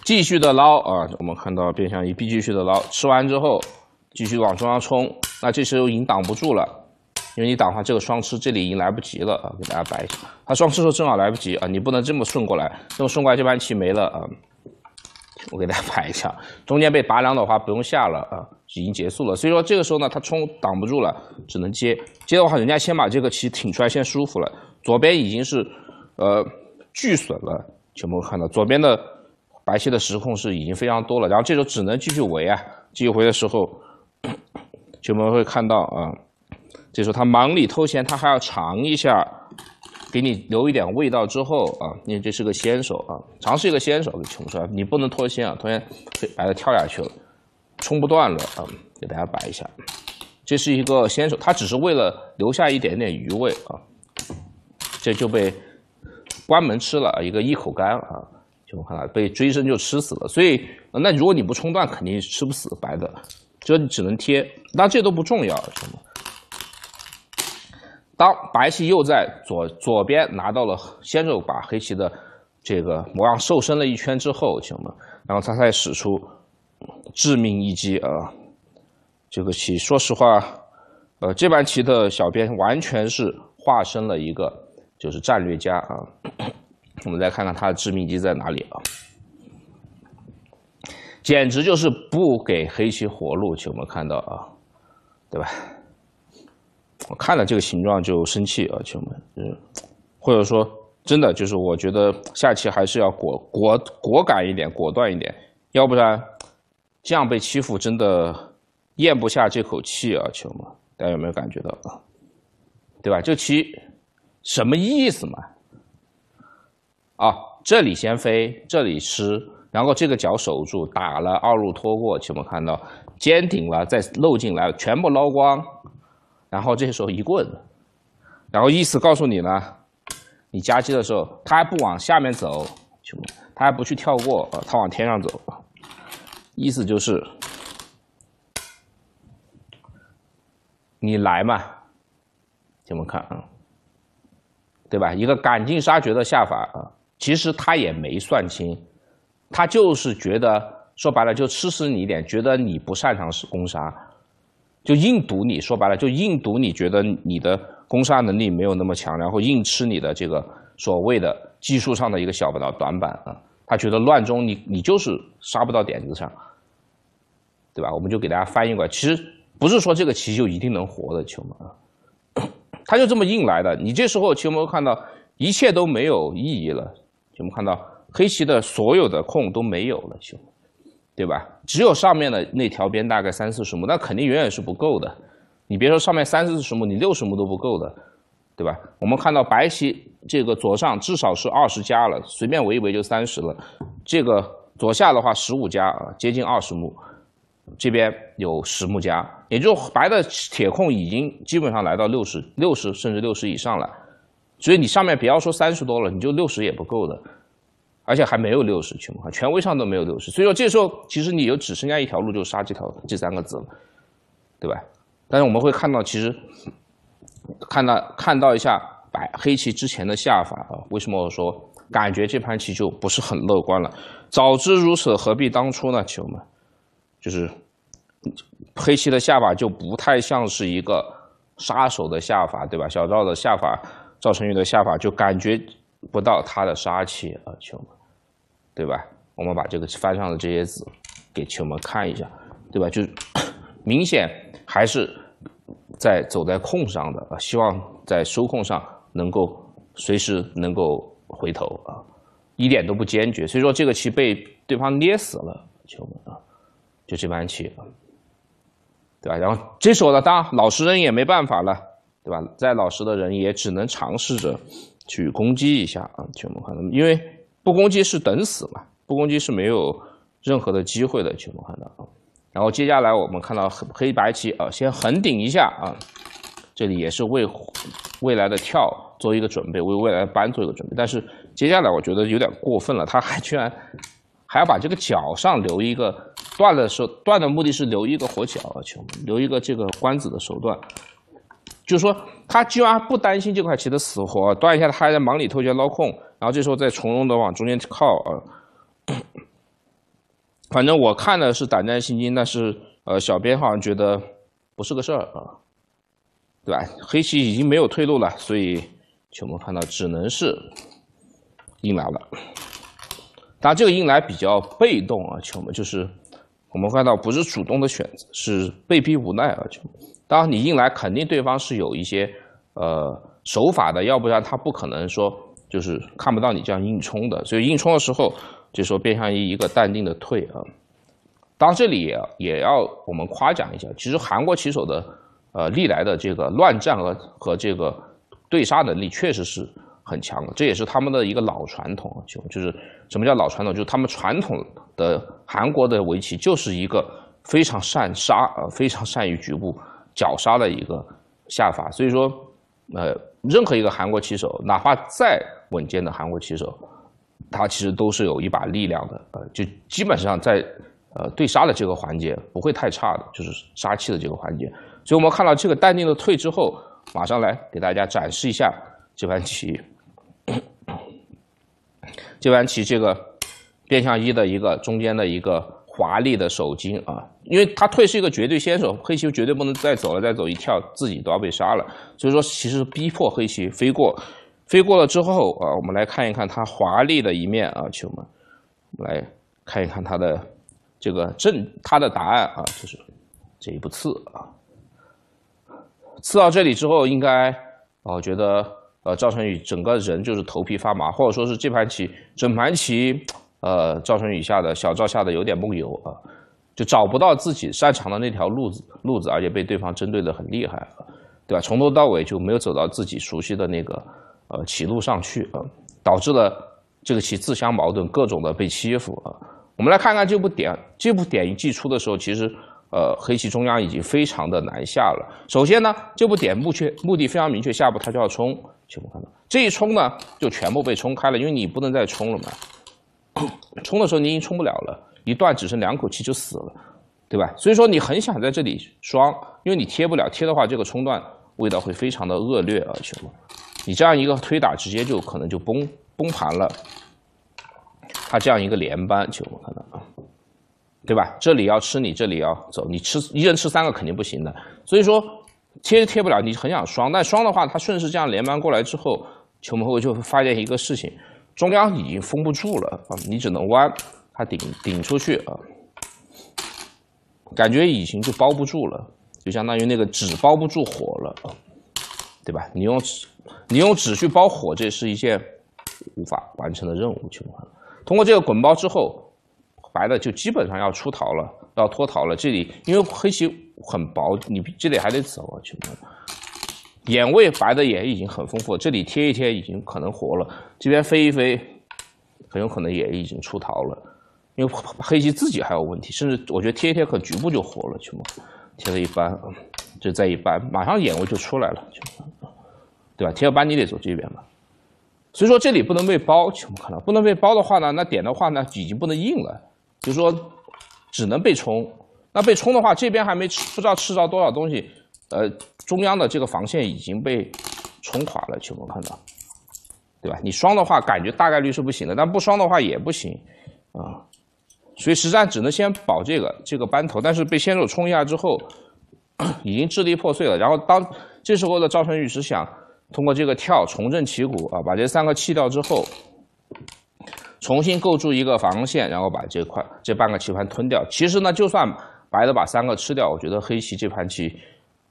Speaker 1: 继续的捞啊，我们看到变相一必继续的捞，吃完之后继续往中央冲，那这时候已经挡不住了。因为你挡的话，这个双吃这里已经来不及了啊！给大家摆一下，他双吃的时候正好来不及啊！你不能这么顺过来，这么顺过来这盘棋没了啊！我给大家摆一下，中间被拔两的话不用下了啊，已经结束了。所以说这个时候呢，他冲挡不住了，只能接。接的话，人家先把这个棋挺出来，先舒服了。左边已经是呃巨损了，全部看到左边的白棋的实控是已经非常多了。然后这时候只能继续围啊，继续围的时候，我 们会看到啊。就是他忙里偷闲，他还要尝一下，给你留一点味道之后啊，因为这是个先手啊，尝试一个先手给冲出来，你不能脱先啊。同学，白的跳下去了，冲不断了啊，给大家摆一下，这是一个先手，他只是为了留下一点点余味啊，这就被关门吃了一个一口干啊，就我看到被追身就吃死了。所以那如果你不冲断，肯定吃不死白的，就你只能贴，那这都不重要，是吗？当白棋又在左左边拿到了先手，把黑棋的这个模样瘦身了一圈之后，亲们，然后他才使出致命一击啊！这个棋，说实话，呃，这盘棋的小编完全是化身了一个就是战略家啊！我们再看看他的致命一击在哪里啊？简直就是不给黑棋活路，请我们看到啊，对吧？我看了这个形状就生气啊，亲们，嗯，或者说真的就是我觉得下棋还是要果果果敢一点、果断一点，要不然这样被欺负真的咽不下这口气啊，亲们，大家有没有感觉到啊？对吧？这棋什么意思嘛？啊，这里先飞，这里吃，然后这个脚守住，打了二路拖过去，我们看到尖顶了，再露进来，全部捞光。然后这时候一棍，然后意思告诉你呢，你夹击的时候，他还不往下面走，他还不去跳过，他往天上走，意思就是你来嘛，你们看啊，对吧？一个赶尽杀绝的下法啊，其实他也没算清，他就是觉得说白了就吃死你一点，觉得你不擅长是攻杀。就硬堵你，说白了就硬堵你，觉得你的攻杀能力没有那么强，然后硬吃你的这个所谓的技术上的一个小不倒短板啊。他觉得乱中你你就是杀不到点子上，对吧？我们就给大家翻译过来，其实不是说这个棋就一定能活的，球们啊，他就这么硬来的。你这时候，球们看到一切都没有意义了，兄们看到黑棋的所有的空都没有了，球对吧？只有上面的那条边大概三四十亩，那肯定远远是不够的。你别说上面三四十亩，你六十亩都不够的，对吧？我们看到白棋这个左上至少是二十加了，随便围一围就三十了。这个左下的话十五加，接近二十亩。这边有十目加，也就白的铁控已经基本上来到六十六十甚至六十以上了。所以你上面不要说三十多了，你就六十也不够的。而且还没有六十，亲们，权威上都没有六十，所以说这时候其实你就只剩下一条路，就杀这条这三个字了，对吧？但是我们会看到，其实看到看到一下白黑棋之前的下法啊，为什么我说感觉这盘棋就不是很乐观了？早知如此，何必当初呢，亲们？就是黑棋的下法就不太像是一个杀手的下法，对吧？小赵的下法、赵成宇的下法就感觉不到他的杀气啊，亲们。对吧？我们把这个翻上的这些子给球们看一下，对吧？就明显还是在走在空上的啊，希望在收控上能够随时能够回头啊，一点都不坚决。所以说这个棋被对方捏死了，球们啊，就这盘棋啊，对吧？然后这时候呢，当然老实人也没办法了，对吧？再老实的人也只能尝试着去攻击一下啊，球们看，因为。不攻击是等死嘛？不攻击是没有任何的机会的。情况下看到啊，然后接下来我们看到黑黑白棋啊，先横顶一下啊，这里也是为未来的跳做一个准备，为未来的搬做一个准备。但是接下来我觉得有点过分了，他还居然还要把这个角上留一个断的时候断的目的是留一个活角，留一个这个官子的手段，就是说他居然不担心这块棋的死活，断一下他还在忙里偷闲捞空。然后这时候再从容的往中间靠啊，反正我看的是胆战心惊，但是呃，小编好像觉得不是个事儿啊，对吧？黑棋已经没有退路了，所以我们看到只能是硬来了。当然这个硬来比较被动啊，我们就是我们看到不是主动的选择，是被逼无奈啊。当然你硬来肯定对方是有一些呃手法的，要不然他不可能说。就是看不到你这样硬冲的，所以硬冲的时候，就说变相于一个淡定的退啊。当然这里也也要我们夸奖一下，其实韩国棋手的呃历来的这个乱战和和这个对杀能力确实是很强的，这也是他们的一个老传统啊。就就是什么叫老传统？就他们传统的韩国的围棋就是一个非常善杀呃，非常善于局部绞杀的一个下法。所以说呃，任何一个韩国棋手，哪怕再稳健的韩国棋手，他其实都是有一把力量的，呃，就基本上在呃对杀的这个环节不会太差的，就是杀气的这个环节。所以我们看到这个淡定的退之后，马上来给大家展示一下这盘棋，这盘棋这个变相一的一个中间的一个华丽的手筋啊，因为他退是一个绝对先手，黑棋绝对不能再走了，再走一跳自己都要被杀了，所以说其实逼迫黑棋飞过。飞过了之后啊，我们来看一看他华丽的一面啊，球们，我们来看一看他的这个正他的答案啊，就是这一步刺啊，刺到这里之后，应该啊，我觉得呃，赵成宇整个人就是头皮发麻，或者说是这盘棋整盘棋，呃，赵成宇下的小赵下的有点梦游啊，就找不到自己擅长的那条路子路子，而且被对方针对的很厉害，对吧？从头到尾就没有走到自己熟悉的那个。呃，起路上去啊，导致了这个棋自相矛盾，各种的被欺负啊。我们来看看这部点，这部点一寄出的时候，其实呃，黑棋中央已经非常的难下了。首先呢，这部点目确目的非常明确，下步他就要冲，全部看到这一冲呢，就全部被冲开了，因为你不能再冲了嘛。冲的时候你已经冲不了了，一断只剩两口气就死了，对吧？所以说你很想在这里双，因为你贴不了，贴的话这个冲断味道会非常的恶劣啊，全部。你这样一个推打，直接就可能就崩崩盘了。他这样一个连扳，们看到啊，对吧？这里要吃，你这里要走，你吃一人吃三个肯定不行的。所以说贴贴不了，你很想双，但双的话，他顺势这样连扳过来之后，球门后就会发现一个事情，中央已经封不住了啊，你只能弯，他顶顶出去啊，感觉已经就包不住了，就相当于那个纸包不住火了。对吧？你用纸，你用纸去包火，这是一件无法完成的任务。情况。通过这个滚包之后，白的就基本上要出逃了，要脱逃了。这里因为黑棋很薄，你这里还得走。啊，去梦，眼位白的也已经很丰富，这里贴一贴已经可能活了。这边飞一飞，很有可能也已经出逃了。因为黑棋自己还有问题，甚至我觉得贴一贴可局部就活了。去梦，贴的一般，这再一般，马上眼位就出来了。对吧？铁要班你得走这边嘛。所以说这里不能被包，全部可能。不能被包的话呢，那点的话呢，已经不能硬了，就是说只能被冲。那被冲的话，这边还没吃，不知道吃着多少东西。呃，中央的这个防线已经被冲垮了，全部可能。对吧？你双的话，感觉大概率是不行的。但不双的话也不行啊。所以实战只能先保这个这个班头，但是被先手冲一下之后，已经支离破碎了。然后当这时候的赵成宇是想。通过这个跳重振旗鼓啊，把这三个弃掉之后，重新构筑一个防线，然后把这块这半个棋盘吞掉。其实呢，就算白的把三个吃掉，我觉得黑棋这盘棋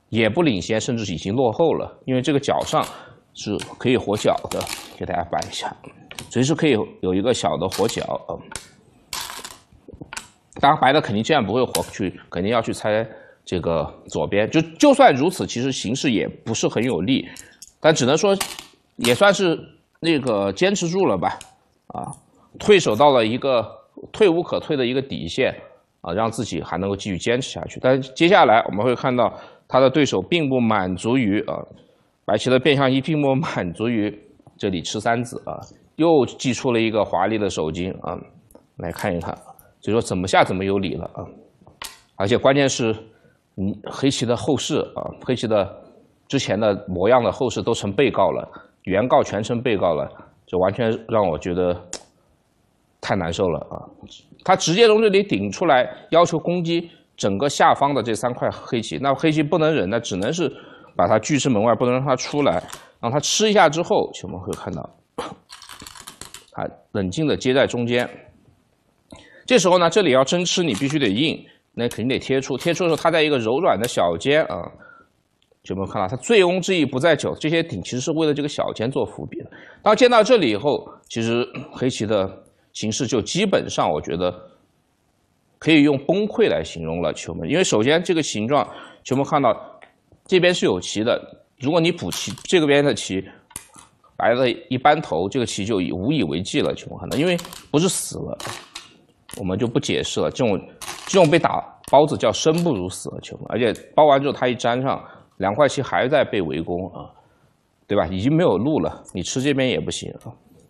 Speaker 1: 也不领先，甚至已经落后了。因为这个角上是可以活角的，给大家摆一下，随时可以有一个小的活角啊。当然，白的肯定这样不会活，去肯定要去拆这个左边。就就算如此，其实形势也不是很有利。但只能说，也算是那个坚持住了吧，啊，退守到了一个退无可退的一个底线，啊，让自己还能够继续坚持下去。但接下来我们会看到，他的对手并不满足于啊，白棋的变相一并不满足于这里吃三子啊，又祭出了一个华丽的手筋啊，来看一看，就说怎么下怎么有理了啊，而且关键是，嗯，黑棋的后势啊，黑棋的。之前的模样的后事都成被告了，原告全成被告了，就完全让我觉得太难受了啊！他直接从这里顶出来，要求攻击整个下方的这三块黑棋，那黑棋不能忍，那只能是把它拒之门外，不能让它出来。让它吃一下之后，我们会看到 他冷静的接在中间。这时候呢，这里要真吃，你必须得硬，那肯定得贴出。贴出的时候，它在一个柔软的小尖啊。就没有看到他醉翁之意不在酒，这些顶其实是为了这个小尖做伏笔的。当见到这里以后，其实 黑棋的形势就基本上，我觉得可以用崩溃来形容了。球门，因为首先这个形状，球门看到这边是有棋的，如果你补棋这个边的棋，白的一扳头，这个棋就已无以为继了。球门看到，因为不是死了，我们就不解释了。这种这种被打包子叫生不如死，球门，而且包完之后它一粘上。两块七还在被围攻啊，对吧？已经没有路了，你吃这边也不行，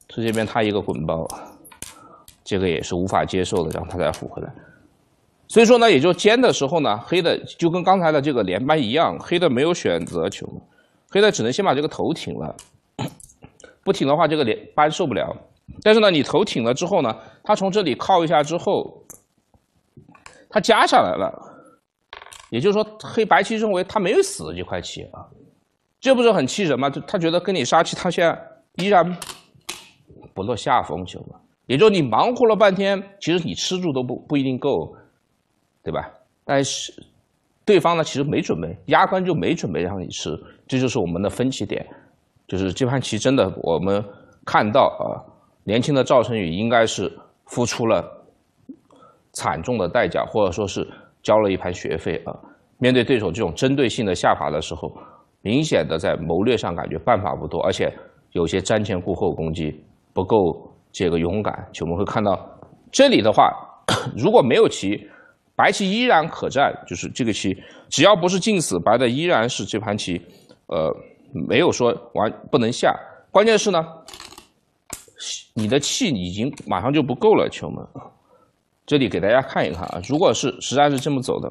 Speaker 1: 吃这边他一个滚包，这个也是无法接受的，然后他再补回来。所以说呢，也就尖的时候呢，黑的就跟刚才的这个连扳一样，黑的没有选择球，黑的只能先把这个头挺了，不挺的话这个连扳受不了。但是呢，你头挺了之后呢，他从这里靠一下之后，他加下来了。也就是说，黑白棋认为他没有死这块棋啊，这不是很气人吗？就他觉得跟你杀棋，他现在依然不落下风，行吗？也就你忙活了半天，其实你吃住都不不一定够，对吧？但是对方呢，其实没准备，压根就没准备让你吃，这就是我们的分歧点。就是这盘棋真的，我们看到啊，年轻的赵成宇应该是付出了惨重的代价，或者说是。交了一盘学费啊！面对对手这种针对性的下法的时候，明显的在谋略上感觉办法不多，而且有些瞻前顾后，攻击不够这个勇敢。请我们会看到这里的话，如果没有棋，白棋依然可战，就是这个棋只要不是进死，白的依然是这盘棋，呃，没有说完不能下。关键是呢，你的气已经马上就不够了，球们。这里给大家看一看啊，如果是实在是这么走的，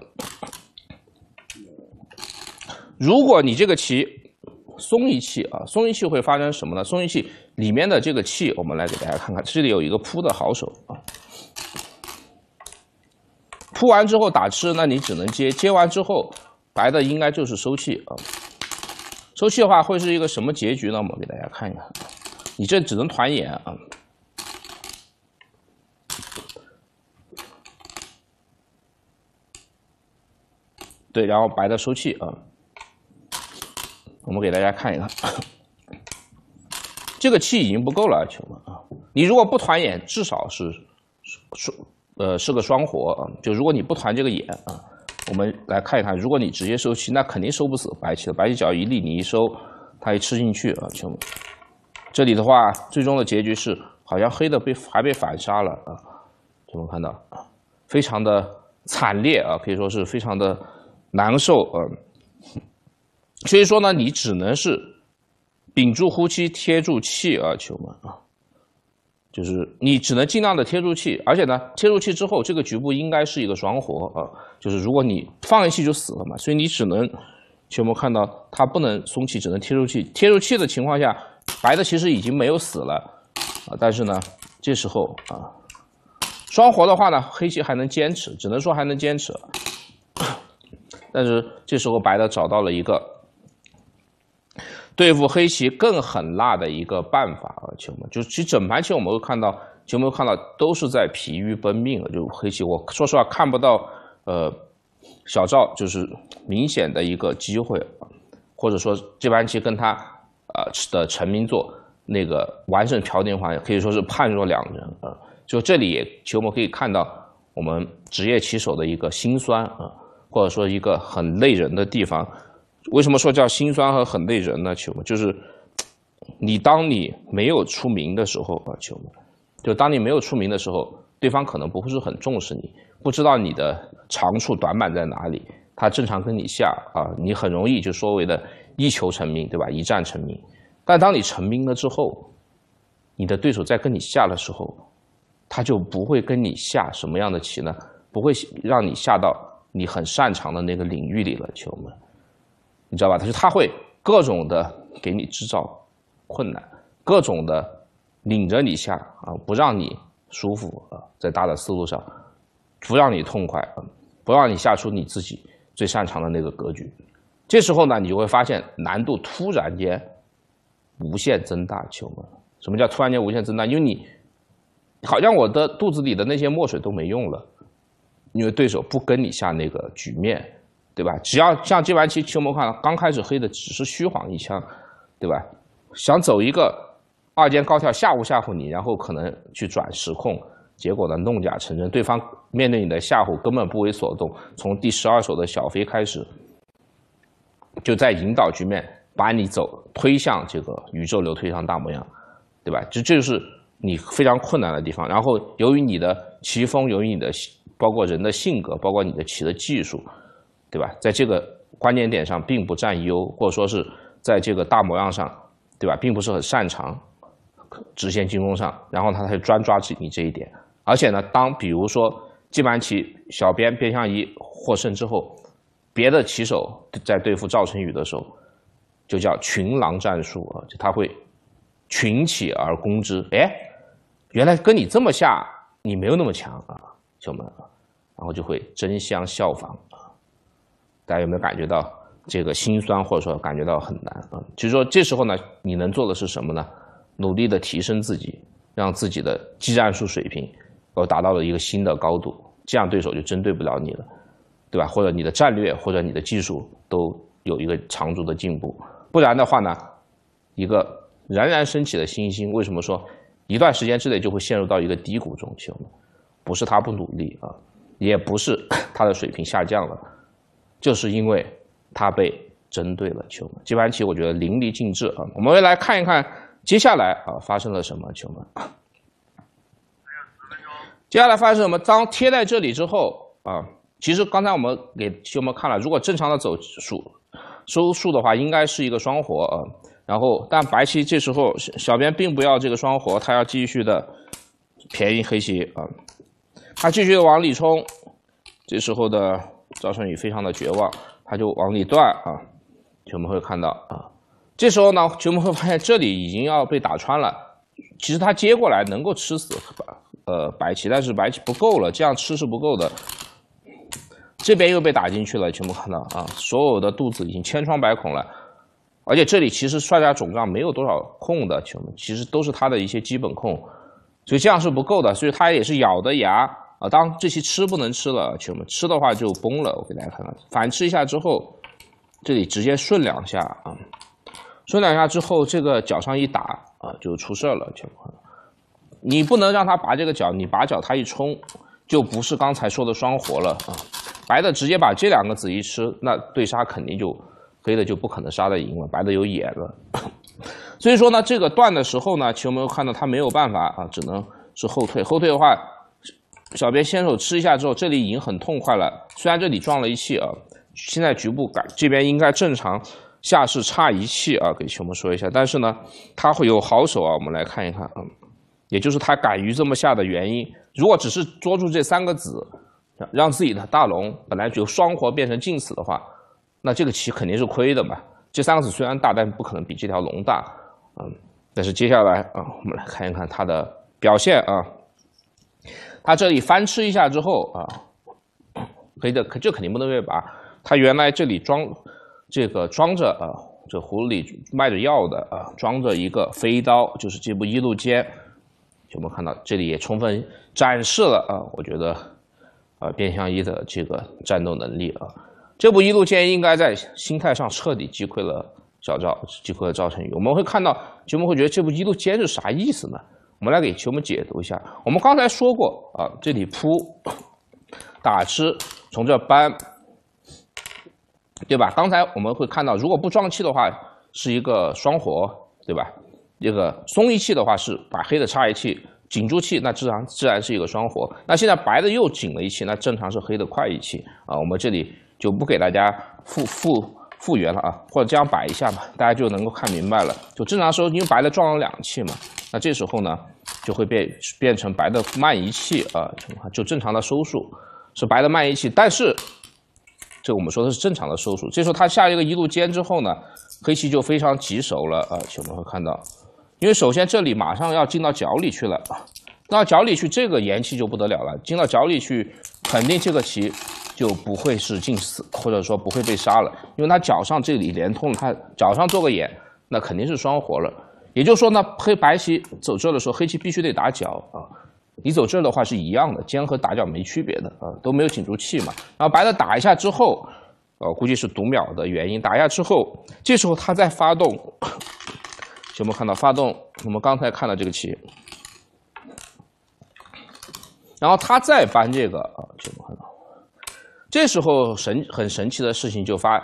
Speaker 1: 如果你这个棋松一气啊，松一气会发生什么呢？松一气里面的这个气，我们来给大家看看，这里有一个扑的好手啊。扑完之后打吃，那你只能接，接完之后白的应该就是收气啊。收气的话会是一个什么结局呢？我们给大家看一看，你这只能团眼啊。对，然后白的收气啊，我们给大家看一看，这个气已经不够了，请问啊。你如果不团眼，至少是是是呃是个双活啊。就如果你不团这个眼啊，我们来看一看，如果你直接收气，那肯定收不死白气的。白气只要一立，你一收，它一吃进去啊，请问。这里的话，最终的结局是，好像黑的被还被反杀了啊。我们看到，非常的惨烈啊，可以说是非常的。难受啊，所以说呢，你只能是屏住呼吸，贴住气啊，球们啊，就是你只能尽量的贴住气，而且呢，贴住气之后，这个局部应该是一个双活啊，就是如果你放一气就死了嘛，所以你只能球们看到它不能松气，只能贴住气，贴住气的情况下，白的其实已经没有死了啊，但是呢，这时候啊，双活的话呢，黑棋还能坚持，只能说还能坚持。但是这时候白的找到了一个对付黑棋更狠辣的一个办法，啊，且我们就其实整盘棋我们会看到，其实我们看到都是在疲于奔命啊，就黑棋，我说实话看不到呃小赵就是明显的一个机会，或者说这盘棋跟他啊的成名作那个完胜朴廷桓可以说是判若两人啊。就这里也其实我们可以看到我们职业棋手的一个心酸啊。或者说一个很累人的地方，为什么说叫心酸和很累人呢？球就是，你当你没有出名的时候啊，球，就当你没有出名的时候，对方可能不会是很重视你，不知道你的长处短板在哪里，他正常跟你下啊，你很容易就所谓的一球成名，对吧？一战成名。但当你成名了之后，你的对手在跟你下的时候，他就不会跟你下什么样的棋呢？不会让你下到。你很擅长的那个领域里了，球门，你知道吧？他就他会各种的给你制造困难，各种的领着你下啊，不让你舒服啊，在大的思路上不让你痛快，不让你下出你自己最擅长的那个格局。这时候呢，你就会发现难度突然间无限增大，球门。什么叫突然间无限增大？因为你好像我的肚子里的那些墨水都没用了。因为对手不跟你下那个局面，对吧？只要像这盘棋棋模们看，刚开始黑的只是虚晃一枪，对吧？想走一个二间高跳吓唬吓唬你，然后可能去转时控，结果呢弄假成真。对方面对你的吓唬根本不为所动，从第十二手的小飞开始，就在引导局面，把你走推向这个宇宙流，推向大模样，对吧？这这就是你非常困难的地方。然后由于你的棋风，由于你的。包括人的性格，包括你的棋的技术，对吧？在这个关键点上并不占优，或者说是在这个大模样上，对吧？并不是很擅长直线进攻上，然后他才专抓你这一点。而且呢，当比如说这盘棋小编、偏相一获胜之后，别的棋手在对付赵成宇的时候，就叫群狼战术啊，就他会群起而攻之。哎，原来跟你这么下，你没有那么强啊，小满啊。然后就会争相效仿啊！大家有没有感觉到这个心酸，或者说感觉到很难啊？其实说这时候呢，你能做的是什么呢？努力的提升自己，让自己的技战术水平，呃，达到了一个新的高度，这样对手就针对不了你了，对吧？或者你的战略，或者你的技术都有一个长足的进步，不然的话呢，一个冉冉升起的新星，为什么说一段时间之内就会陷入到一个低谷中去呢？不是他不努力啊！也不是他的水平下降了，就是因为他被针对了，球门这盘棋我觉得淋漓尽致啊！我们来看一看接下来啊发生了什么，球门。接下来发生什么？当贴在这里之后啊，其实刚才我们给球门看了，如果正常的走数收数的话，应该是一个双活啊。然后，但白棋这时候小编并不要这个双活，他要继续的便宜黑棋啊。他继续往里冲，这时候的赵胜宇非常的绝望，他就往里断啊。全部会看到啊，这时候呢，全部会发现这里已经要被打穿了。其实他接过来能够吃死呃白棋，但是白棋不够了，这样吃是不够的。这边又被打进去了，全部看到啊，所有的肚子已经千疮百孔了，而且这里其实帅家肿胀没有多少空的，全部其实都是他的一些基本空，所以这样是不够的，所以他也是咬的牙。啊，当这些吃不能吃了，我们吃的话就崩了。我给大家看看，反吃一下之后，这里直接顺两下啊，顺两下之后，这个角上一打啊，就出事了，了。情况，你不能让他拔这个角，你拔角他一冲，就不是刚才说的双活了啊。白的直接把这两个子一吃，那对杀肯定就黑的就不可能杀的赢了，白的有眼了。所以说呢，这个断的时候呢，其实我们看到他没有办法啊，只能是后退，后退的话。小别先手吃一下之后，这里已经很痛快了。虽然这里撞了一气啊，现在局部感这边应该正常下是差一气啊。给兄弟们说一下，但是呢，他会有好手啊。我们来看一看，啊，也就是他敢于这么下的原因。如果只是捉住这三个子，让自己的大龙本来就双活变成静死的话，那这个棋肯定是亏的嘛。这三个子虽然大，但不可能比这条龙大，嗯。但是接下来啊，我们来看一看他的表现啊。他这里翻吃一下之后啊，可以的，这肯定不能够拔，他原来这里装这个装着啊，这葫芦里卖着药的啊，装着一个飞刀，就是这部一路肩，我们看到这里也充分展示了啊，我觉得啊，变相一的这个战斗能力啊，这部一路肩应该在心态上彻底击溃了小赵，击溃了赵晨宇。我们会看到，节目会觉得这部一路肩是啥意思呢？我们来给棋们解读一下。我们刚才说过啊，这里扑打吃，从这搬，对吧？刚才我们会看到，如果不撞气的话，是一个双活，对吧？这个松一气的话是把黑的差一气，紧住气，那自然自然是一个双活。那现在白的又紧了一气，那正常是黑的快一气啊。我们这里就不给大家复。复复原了啊，或者这样摆一下吧，大家就能够看明白了。就正常收，因为白的撞了两气嘛，那这时候呢，就会变变成白的慢一气啊，就正常的收束是白的慢一气。但是，这我们说的是正常的收束。这时候他下一个一路尖之后呢，黑棋就非常棘手了啊，我们会看到，因为首先这里马上要进到角里去了，进到角里去，这个延气就不得了了，进到角里去，肯定这个棋。就不会是近死，或者说不会被杀了，因为他脚上这里连通，他脚上做个眼，那肯定是双活了。也就是说，呢，黑白棋走这的时候，黑棋必须得打脚啊。你走这的话是一样的，尖和打脚没区别的啊，都没有紧住气嘛。然后白的打一下之后，呃，估计是读秒的原因，打一下之后，这时候他再发动，没有看到发动，我们刚才看到这个棋，然后他再搬这个啊，就能很好？这时候神很神奇的事情就发，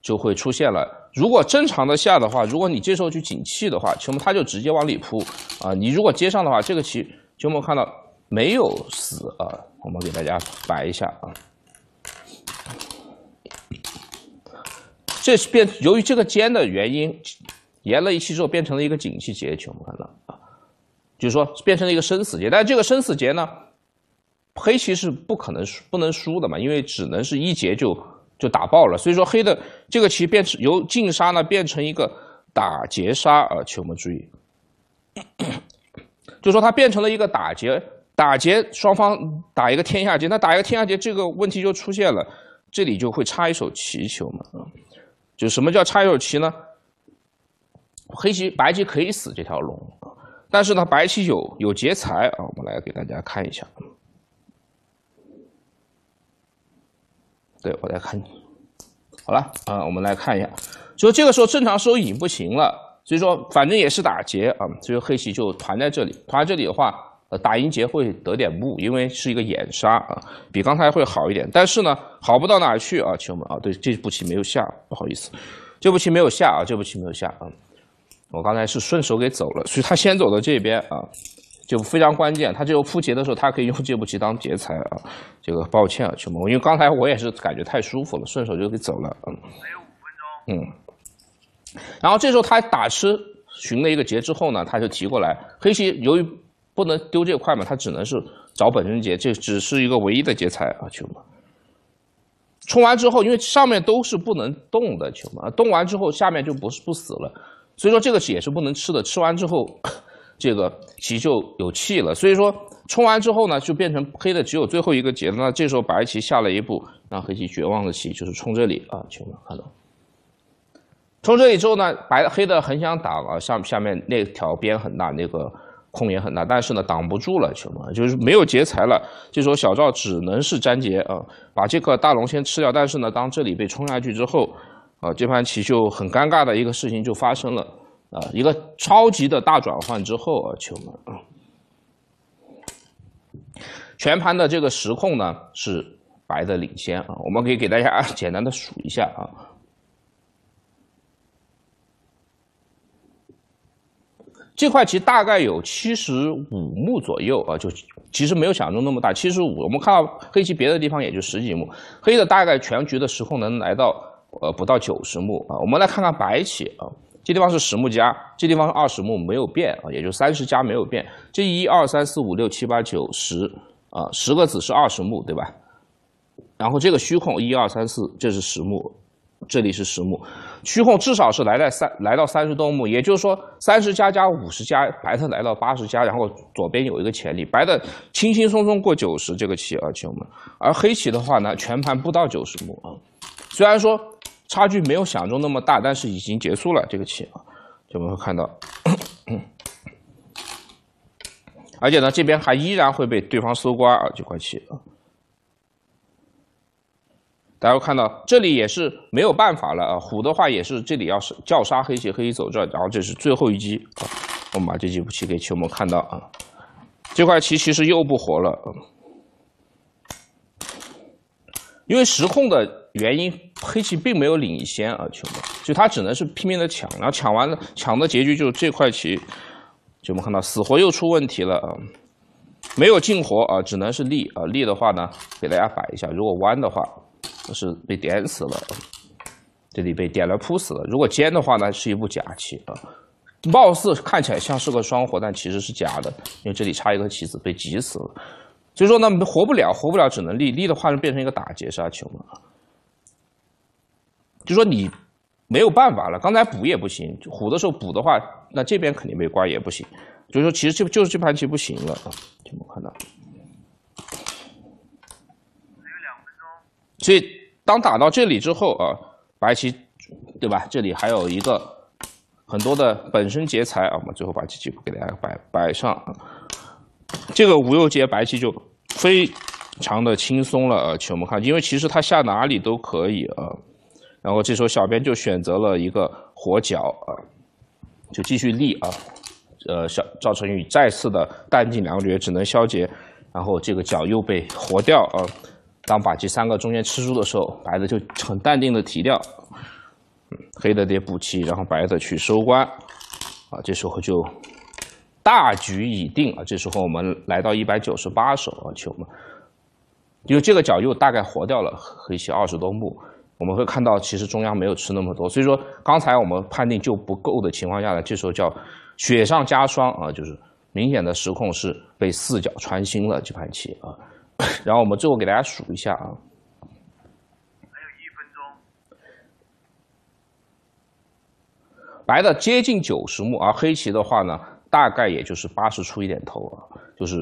Speaker 1: 就会出现了。如果正常的下的话，如果你这时候去紧气的话，全部它就直接往里扑啊。你如果接上的话，这个棋，我们看到没有死啊？我们给大家摆一下啊。这是变，由于这个尖的原因，延了一气之后变成了一个紧气劫球我们看到啊，就是说变成了一个生死劫。但是这个生死劫呢？黑棋是不可能输不能输的嘛，因为只能是一劫就就打爆了。所以说黑的这个棋变成由进杀呢变成一个打劫杀啊，求我们注意，就说它变成了一个打劫打劫，双方打一个天下劫。那打一个天下劫这个问题就出现了，这里就会插一手棋，求们啊，就什么叫插一手棋呢？黑棋白棋可以死这条龙但是呢白棋有有劫财啊，我们来给大家看一下。对我来看你，好了啊，我们来看一下，所以这个时候正常收已经不行了，所以说反正也是打劫啊，所以黑棋就团在这里，团在这里的话，打赢劫会得点目，因为是一个眼杀啊，比刚才会好一点，但是呢，好不到哪去啊，亲们啊，对这步棋没有下，不好意思，这步棋没有下啊，这步棋没有下啊，我刚才是顺手给走了，所以他先走到这边啊。就非常关键，他这个复劫的时候，他可以用这步棋当劫材啊。这个抱歉啊，秋木，因为刚才我也是感觉太舒服了，顺手就给走了。还有五分钟。嗯。然后这时候他打吃寻了一个劫之后呢，他就提过来。黑棋由于不能丢这块嘛，他只能是找本身劫，这只是一个唯一的劫材啊，秋木。冲完之后，因为上面都是不能动的，球嘛，动完之后，下面就不是不死了，所以说这个也是不能吃的。吃完之后。这个棋就有气了，所以说冲完之后呢，就变成黑的只有最后一个劫。那这时候白棋下了一步让黑棋绝望的棋，就是冲这里啊，球们看到。冲这里之后呢，白黑的很想挡啊，下下面那条边很大，那个空也很大，但是呢挡不住了，球们就是没有劫财了。这时候小赵只能是粘劫啊，把这颗大龙先吃掉。但是呢，当这里被冲下去之后，啊，这盘棋就很尴尬的一个事情就发生了。啊，一个超级的大转换之后啊，球门啊，全盘的这个时控呢是白的领先啊，我们可以给大家啊简单的数一下啊，这块棋大概有七十五目左右啊，就其实没有想象中那么大，七十五，我们看到黑棋别的地方也就十几目，黑的大概全局的时控能来到呃不到九十目啊，我们来看看白棋啊。这地方是十目加，这地方是二十目没有变啊，也就三十加没有变。这一二三四五六七八九十啊，十个子是二十目，对吧？然后这个虚空一二三四这是十目，这里是十目，虚空至少是来到三来到三十多目，也就是说三十加加五十加，白的来到八十加，然后左边有一个潜力，白的轻轻松松过九十这个棋啊，棋友们，而黑棋的话呢，全盘不到九十目啊，虽然说。差距没有想中那么大，但是已经结束了这个棋啊，我们会看到，而且呢，这边还依然会被对方搜刮啊这块棋啊，大家会看到这里也是没有办法了啊，虎的话也是这里要是叫杀黑棋，黑棋走这，然后这是最后一击啊，我们把这几步棋给球们看到啊，这块棋其实又不活了，因为时控的原因。黑棋并没有领先啊，秋们，就他只能是拼命的抢，然后抢完了，抢的结局就是这块棋，就我们看到死活又出问题了，啊，没有进活啊，只能是立啊，立的话呢，给大家摆一下，如果弯的话，是被点死了，这里被点了扑死了；如果尖的话呢，是一步假棋啊，貌似看起来像是个双活，但其实是假的，因为这里插一个棋子被挤死了，所以说呢，活不了，活不了只能立，立的话就变成一个打劫杀球了。就说你没有办法了，刚才补也不行，虎的时候补的话，那这边肯定被刮也不行。就说其实就就是这盘棋不行了。请看呐，只有两分钟。所以当打到这里之后啊，白棋对吧？这里还有一个很多的本身劫材啊，我们最后把棋步给大家摆摆上。这个无忧劫白棋就非常的轻松了啊，请我们看，因为其实他下哪里都可以啊。然后这时候，小编就选择了一个活角啊，就继续立啊。呃，小赵成宇再次的弹尽粮绝，只能消劫。然后这个角又被活掉啊。当把这三个中间吃住的时候，白的就很淡定的提掉。嗯，黑的得补棋，然后白的去收官。啊，这时候就大局已定啊。这时候我们来到一百九十八手啊，棋我们，因为这个角又大概活掉了黑棋二十多目。我们会看到，其实中央没有吃那么多，所以说刚才我们判定就不够的情况下呢，这时候叫雪上加霜啊，就是明显的失控是被四脚穿心了这盘棋啊。然后我们最后给大家数一下啊，还有一分钟，白的接近九十目，而黑棋的话呢，大概也就是八十出一点头啊，就是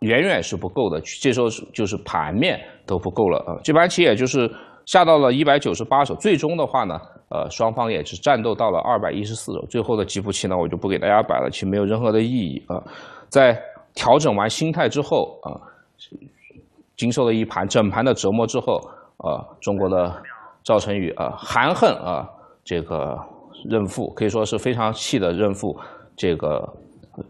Speaker 1: 远远是不够的。这时候就是盘面都不够了啊，这盘棋也就是。下到了一百九十八手，最终的话呢，呃，双方也是战斗到了二百一十四手，最后的吉普棋呢，我就不给大家摆了，其实没有任何的意义啊。在调整完心态之后啊，经受了一盘整盘的折磨之后啊，中国的赵晨宇啊含恨啊这个认负，可以说是非常气的认负，这个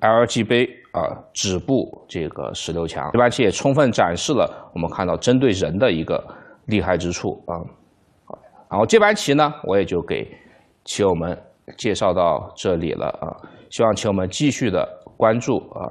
Speaker 1: L G 杯啊止步这个十六强。这盘棋也充分展示了我们看到针对人的一个。厉害之处啊，然后这盘棋呢，我也就给棋友们介绍到这里了啊，希望棋友们继续的关注啊。